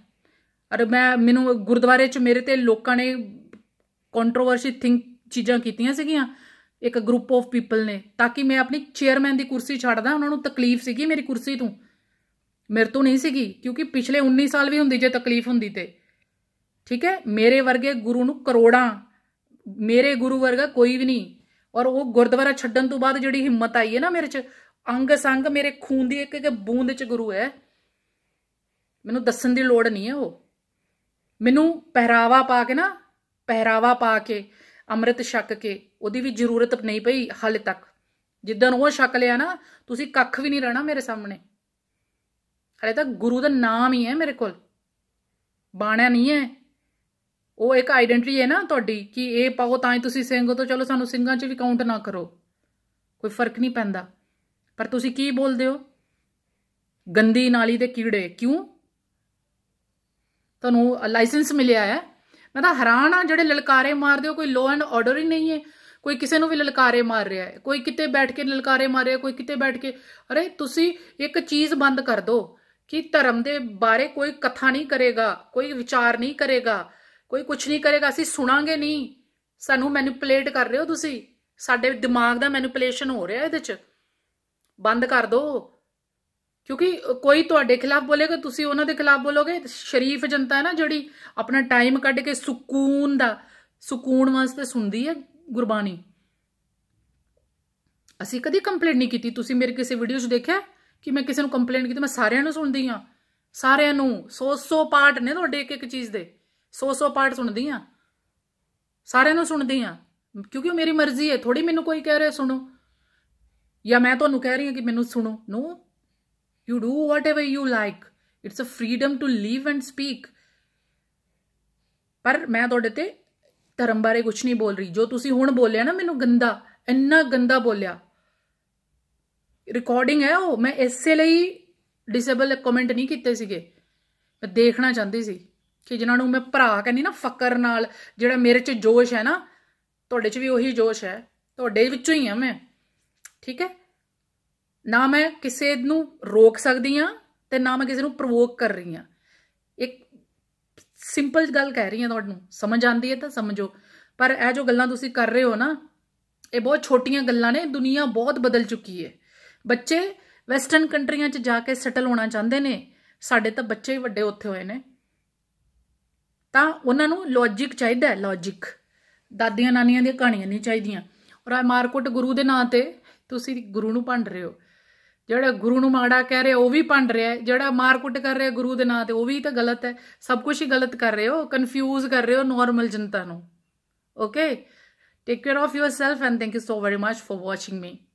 ਔਰ ਮੈਂ ਮੈਨੂੰ ਗੁਰਦੁਆਰੇ 'ਚ ਮੇਰੇ ਤੇ ਲੋਕਾਂ ਨੇ ਕੰਟਰੋਵਰਸ਼ੀ ਥਿੰਕ ਚੀਜ਼ਾਂ ਕੀਤੀਆਂ ਸੀਗੀਆਂ ਇੱਕ ਗਰੁੱਪ ਆਫ ਪੀਪਲ ਨੇ ਤਾਂ ਕਿ ਮੈਂ ਆਪਣੀ ਚੇਅਰਮੈਨ ਦੀ ਕੁਰਸੀ ਛੱਡਦਾ ਉਹਨਾਂ ਨੂੰ ਤਕਲੀਫ ਸੀਗੀ ਮੇਰੀ ਕੁਰਸੀ ਤੋਂ ਮੇਰੇ ਤੋਂ ਨਹੀਂ ਸੀਗੀ ਕਿਉਂਕਿ ਪਿਛਲੇ 19 ਸਾਲ ਵੀ ਹੁੰਦੀ ਜੇ ਤਕਲੀਫ ਹੁੰਦੀ ਤੇ ਠੀਕ ਹੈ ਮੇਰੇ ਵਰਗੇ ਗੁਰੂ ਨੂੰ ਕਰੋੜਾਂ ਮੇਰੇ ਗੁਰੂ ਵਰਗਾ ਕੋਈ ਵੀ ਨਹੀਂ ਔਰ ਉਹ ਗੁਰਦੁਆਰਾ ਛੱਡਣ ਤੋਂ ਬਾਅਦ ਜਿਹੜੀ ਹਿੰਮਤ ਆਈ ਹੈ ਨਾ ਮੇਰੇ 'ਚ ਅੰਗ ਸੰਗ ਮੇਰੇ ਖੂਨ ਦੀ ਇੱਕ ਇੱਕ ਬੂੰਦ 'ਚ ਗੁਰੂ ਹੈ ਮੈਨੂੰ ਦੱਸਣ ਦੀ ਲੋੜ ਨਹੀਂ ਹੈ ਉਹ ਮੈਨੂੰ ਪਹਿਰਾਵਾ ਪਾ ਕੇ ਨਾ ਪਹਿਰਾਵਾ ਪਾ ਕੇ ਅੰਮ੍ਰਿਤ ਛਕ ਕੇ ਉਹਦੀ ਵੀ ਜ਼ਰੂਰਤ ਨਹੀਂ ਪਈ ਹਾਲੇ ਤੱਕ ਜਿੱਦਾਂ ਉਹ ਛਕ ਲਿਆ ਨਾ ਤੁਸੀਂ ਕੱਖ ਵੀ ਨਹੀਂ ਰਹਿਣਾ ਮੇਰੇ ਸਾਹਮਣੇ ਹਾਲੇ ਤਾਂ ਗੁਰੂ ਦਾ ਨਾਮ ਹੀ ਹੈ ਮੇਰੇ ਕੋਲ ਬਾਣਾ ਨਹੀਂ ਹੈ ਉਹ ਇੱਕ ਆਈਡੈਂਟੀਟੀ ਹੈ ਨਾ ਤੁਹਾਡੀ ਕਿ ਇਹ ਪਾਓ ਤਾਂ ਹੀ ਤੁਸੀਂ ਸਿੰਘ ਹੋ ਤਾਂ ਚਲੋ ਸਾਨੂੰ ਸਿੰਘਾਂ 'ਚ ਵੀ ਕਾਊਂਟ ਨਾ ਕਰੋ ਕੋਈ ਫਰਕ ਨਹੀਂ ਪੈਂਦਾ ਪਰ ਤੁਸੀਂ ਕੀ ਬੋਲਦੇ ਹੋ ਗੰਦੀ ਨਾਲੀ ਦੇ ਕੀੜੇ ਕਿਉਂ ਤੁਹਾਨੂੰ ਲਾਇਸੈਂਸ ਮਿਲਿਆ ਹੈ ਮੈਂ ਤਾਂ ਹੈਰਾਨ ਆ ਜਿਹੜੇ ਲਲਕਾਰੇ ਮਾਰਦੇ ਹੋ ਕੋਈ ਲੋ ਐਂਡ ਆਰਡਰ ਹੀ ਨਹੀਂ ਹੈ ਕੋਈ ਕਿਸੇ ਨੂੰ ਵੀ ਲਲਕਾਰੇ ਮਾਰ ਰਿਹਾ ਹੈ ਕੋਈ ਕਿਤੇ ਬੈਠ ਕੇ ਲਲਕਾਰੇ ਮਾਰ ਰਿਹਾ ਕੋਈ ਕਿਤੇ ਬੈਠ ਕੇ ਅਰੇ ਤੁਸੀਂ ਇੱਕ ਚੀਜ਼ ਬੰਦ ਕਰ ਦਿਓ ਕਿ ਧਰਮ ਦੇ ਬਾਰੇ ਕੋਈ ਕਥਾ ਨਹੀਂ ਕਰੇਗਾ ਕੋਈ ਵਿਚਾਰ ਨਹੀਂ ਕਰੇਗਾ ਕੋਈ ਕੁਝ ਨਹੀਂ ਕਰੇਗਾ ਅਸੀਂ ਸੁਣਾਂਗੇ ਨਹੀਂ ਸਾਨੂੰ ਮੈਨੀਪੂਲੇਟ ਕਰ ਰਹੇ ਹੋ ਤੁਸੀਂ ਸਾਡੇ ਦਿਮਾਗ ਦਾ ਮੈਨੀਪੂਲੇਸ਼ਨ ਹੋ ਰਿਹਾ ਇਹਦੇ 'ਚ ਬੰਦ ਕਰ ਦਿਓ ਕਿਉਂਕਿ ਕੋਈ ਤੁਹਾਡੇ ਖਿਲਾਫ ਬੋਲੇਗਾ ਤੁਸੀਂ ਉਹਨਾਂ ਦੇ ਖਿਲਾਫ ਬੋਲੋਗੇ ਸ਼ਰੀਫ ਜਨਤਾ ਹੈ ਨਾ ਜਿਹੜੀ ਆਪਣਾ ਟਾਈਮ ਕੱਢ ਕੇ ਸਕੂਨ ਦਾ ਸਕੂਨ ਵਾਸਤੇ ਸੁਣਦੀ ਹੈ ਗੁਰਬਾਣੀ ਅਸੀਂ ਕਦੀ ਕੰਪਲੇਂਟ ਨਹੀਂ ਕੀਤੀ ਤੁਸੀਂ ਮੇਰੇ ਕਿਸੇ ਵੀਡੀਓ 'ਚ ਦੇਖਿਆ ਕਿ ਮੈਂ ਕਿਸੇ ਨੂੰ ਕੰਪਲੇਂਟ ਕੀਤੀ ਮੈਂ ਸਾਰਿਆਂ ਨੂੰ ਸੁਣਦੀ ਆ ਸਾਰਿਆਂ ਨੂੰ 100-100 ਪਾਰਟ ਨੇ ਤੁਹਾਡੇ ਇੱਕ ਇੱਕ ਚੀਜ਼ ਦੇ 100-100 ਪਾਰਟ ਸੁਣਦੀ ਆ ਸਾਰਿਆਂ ਨੂੰ ਸੁਣਦੀ ਆ ਕਿਉਂਕਿ ਉਹ ਮੇਰੀ ਮਰਜ਼ੀ ਹੈ ਥੋੜੀ ਮੈਨੂੰ ਕੋਈ ਕਹਿ ਰਿਹਾ ਸੁਣੋ ਜਾਂ ਮੈਂ ਤੁਹਾਨੂੰ ਕਹਿ ਰਹੀ ਹਾਂ ਕਿ ਮੈਨੂੰ ਸੁਣੋ ਨੋ You do whatever you like. It's a freedom to live and speak. ਪਰ ਮੈਂ ਤੁਹਾਡੇ ਤੇ ਧਰਮ ਬਾਰੇ ਕੁਝ ਨਹੀਂ ਬੋਲ ਰਹੀ ਜੋ ਤੁਸੀਂ ਹੁਣ ਬੋਲਿਆ ਨਾ ਮੈਨੂੰ ਗੰਦਾ ਇੰਨਾ ਗੰਦਾ ਬੋਲਿਆ ਰਿਕਾਰਡਿੰਗ ਹੈ ਉਹ ਮੈਂ ਇਸੇ ਲਈ ਡਿਸੇਬਲ ਕਮੈਂਟ ਨਹੀਂ ਕੀਤੇ ਸੀਗੇ ਮੈਂ ਦੇਖਣਾ ਚਾਹੁੰਦੀ ਸੀ ਕਿ ਜਿਨ੍ਹਾਂ ਨੂੰ ਮੈਂ ਭਰਾ ਕਹਿੰਦੀ ਨਾ ਫਕਰ ਨਾਲ ਜਿਹੜਾ ਮੇਰੇ 'ਚ ਜੋਸ਼ ਹੈ ਨਾ ਤੁਹਾਡੇ 'ਚ ਵੀ ਉਹੀ ਜੋਸ਼ ਹੈ ਤੁਹਾਡੇ ਵਿੱਚੋਂ ਹੀ ਆ ਮੈਂ ਠੀਕ ਹੈ ਨਾ ਮੈਂ ਕਿਸੇ ਨੂੰ ਰੋਕ ਸਕਦੀ ਆ ਤੇ ਨਾ ਮੈਂ ਕਿਸੇ ਨੂੰ ਪ੍ਰੋਵੋਕ ਕਰ ਰਹੀ ਆ ਇੱਕ ਸਿੰਪਲ ਗੱਲ ਕਹਿ ਰਹੀ ਆ ਤੁਹਾਨੂੰ ਸਮਝ ਆਂਦੀ ਹੈ ਤਾਂ ਸਮਝੋ ਪਰ ਇਹ ਜੋ ਗੱਲਾਂ ਤੁਸੀਂ ਕਰ ਰਹੇ ਹੋ ਨਾ ਇਹ ਬਹੁਤ ਛੋਟੀਆਂ ਗੱਲਾਂ ਨੇ ਦੁਨੀਆ ਬਹੁਤ ਬਦਲ ਚੁੱਕੀ ਹੈ ਬੱਚੇ ਵੈਸਟਰਨ ਕੰਟਰੀਆਂ 'ਚ ਜਾ ਕੇ ਸੈਟਲ ਹੋਣਾ ਚਾਹੁੰਦੇ ਨੇ ਸਾਡੇ ਤਾਂ ਬੱਚੇ ਹੀ ਵੱਡੇ ਉੱਥੇ ਹੋਏ ਨੇ ਤਾਂ ਉਹਨਾਂ ਨੂੰ ਲੌਜੀਕ ਚਾਹੀਦਾ ਲੌਜੀਕ ਦਾਦੀਆਂ ਨਾਨੀਆਂ ਦੀਆਂ ਕਹਾਣੀਆਂ ਨਹੀਂ ਚਾਹੀਦੀਆਂ ਔਰ ਆ ਮਾਰਕਟ ਗੁਰੂ ਦੇ ਨਾਂ ਤੇ ਤੁਸੀਂ ਗੁਰੂ ਨੂੰ ਭੰਡ ਰਹੇ ਹੋ ਜਿਹੜਾ ਗੁਰੂ ਨੂੰ ਮਾੜਾ ਕਹਿ ਰਿਹਾ ਉਹ ਵੀ ਭੰਡ ਰਿਹਾ ਜਿਹੜਾ ਕੁੱਟ ਕਰ ਰਿਹਾ ਗੁਰੂ ਦੇ ਨਾਂ ਤੇ ਉਹ ਵੀ ਤਾਂ ਗਲਤ ਹੈ ਸਭ ਕੁਝ ਹੀ ਗਲਤ ਕਰ ਰਹੇ ਹੋ ਕਨਫਿਊਜ਼ ਕਰ ਰਹੇ ਹੋ ਨਾਰਮਲ ਜਨਤਾ ਨੂੰ okay take care of yourself and thank you so very much for watching me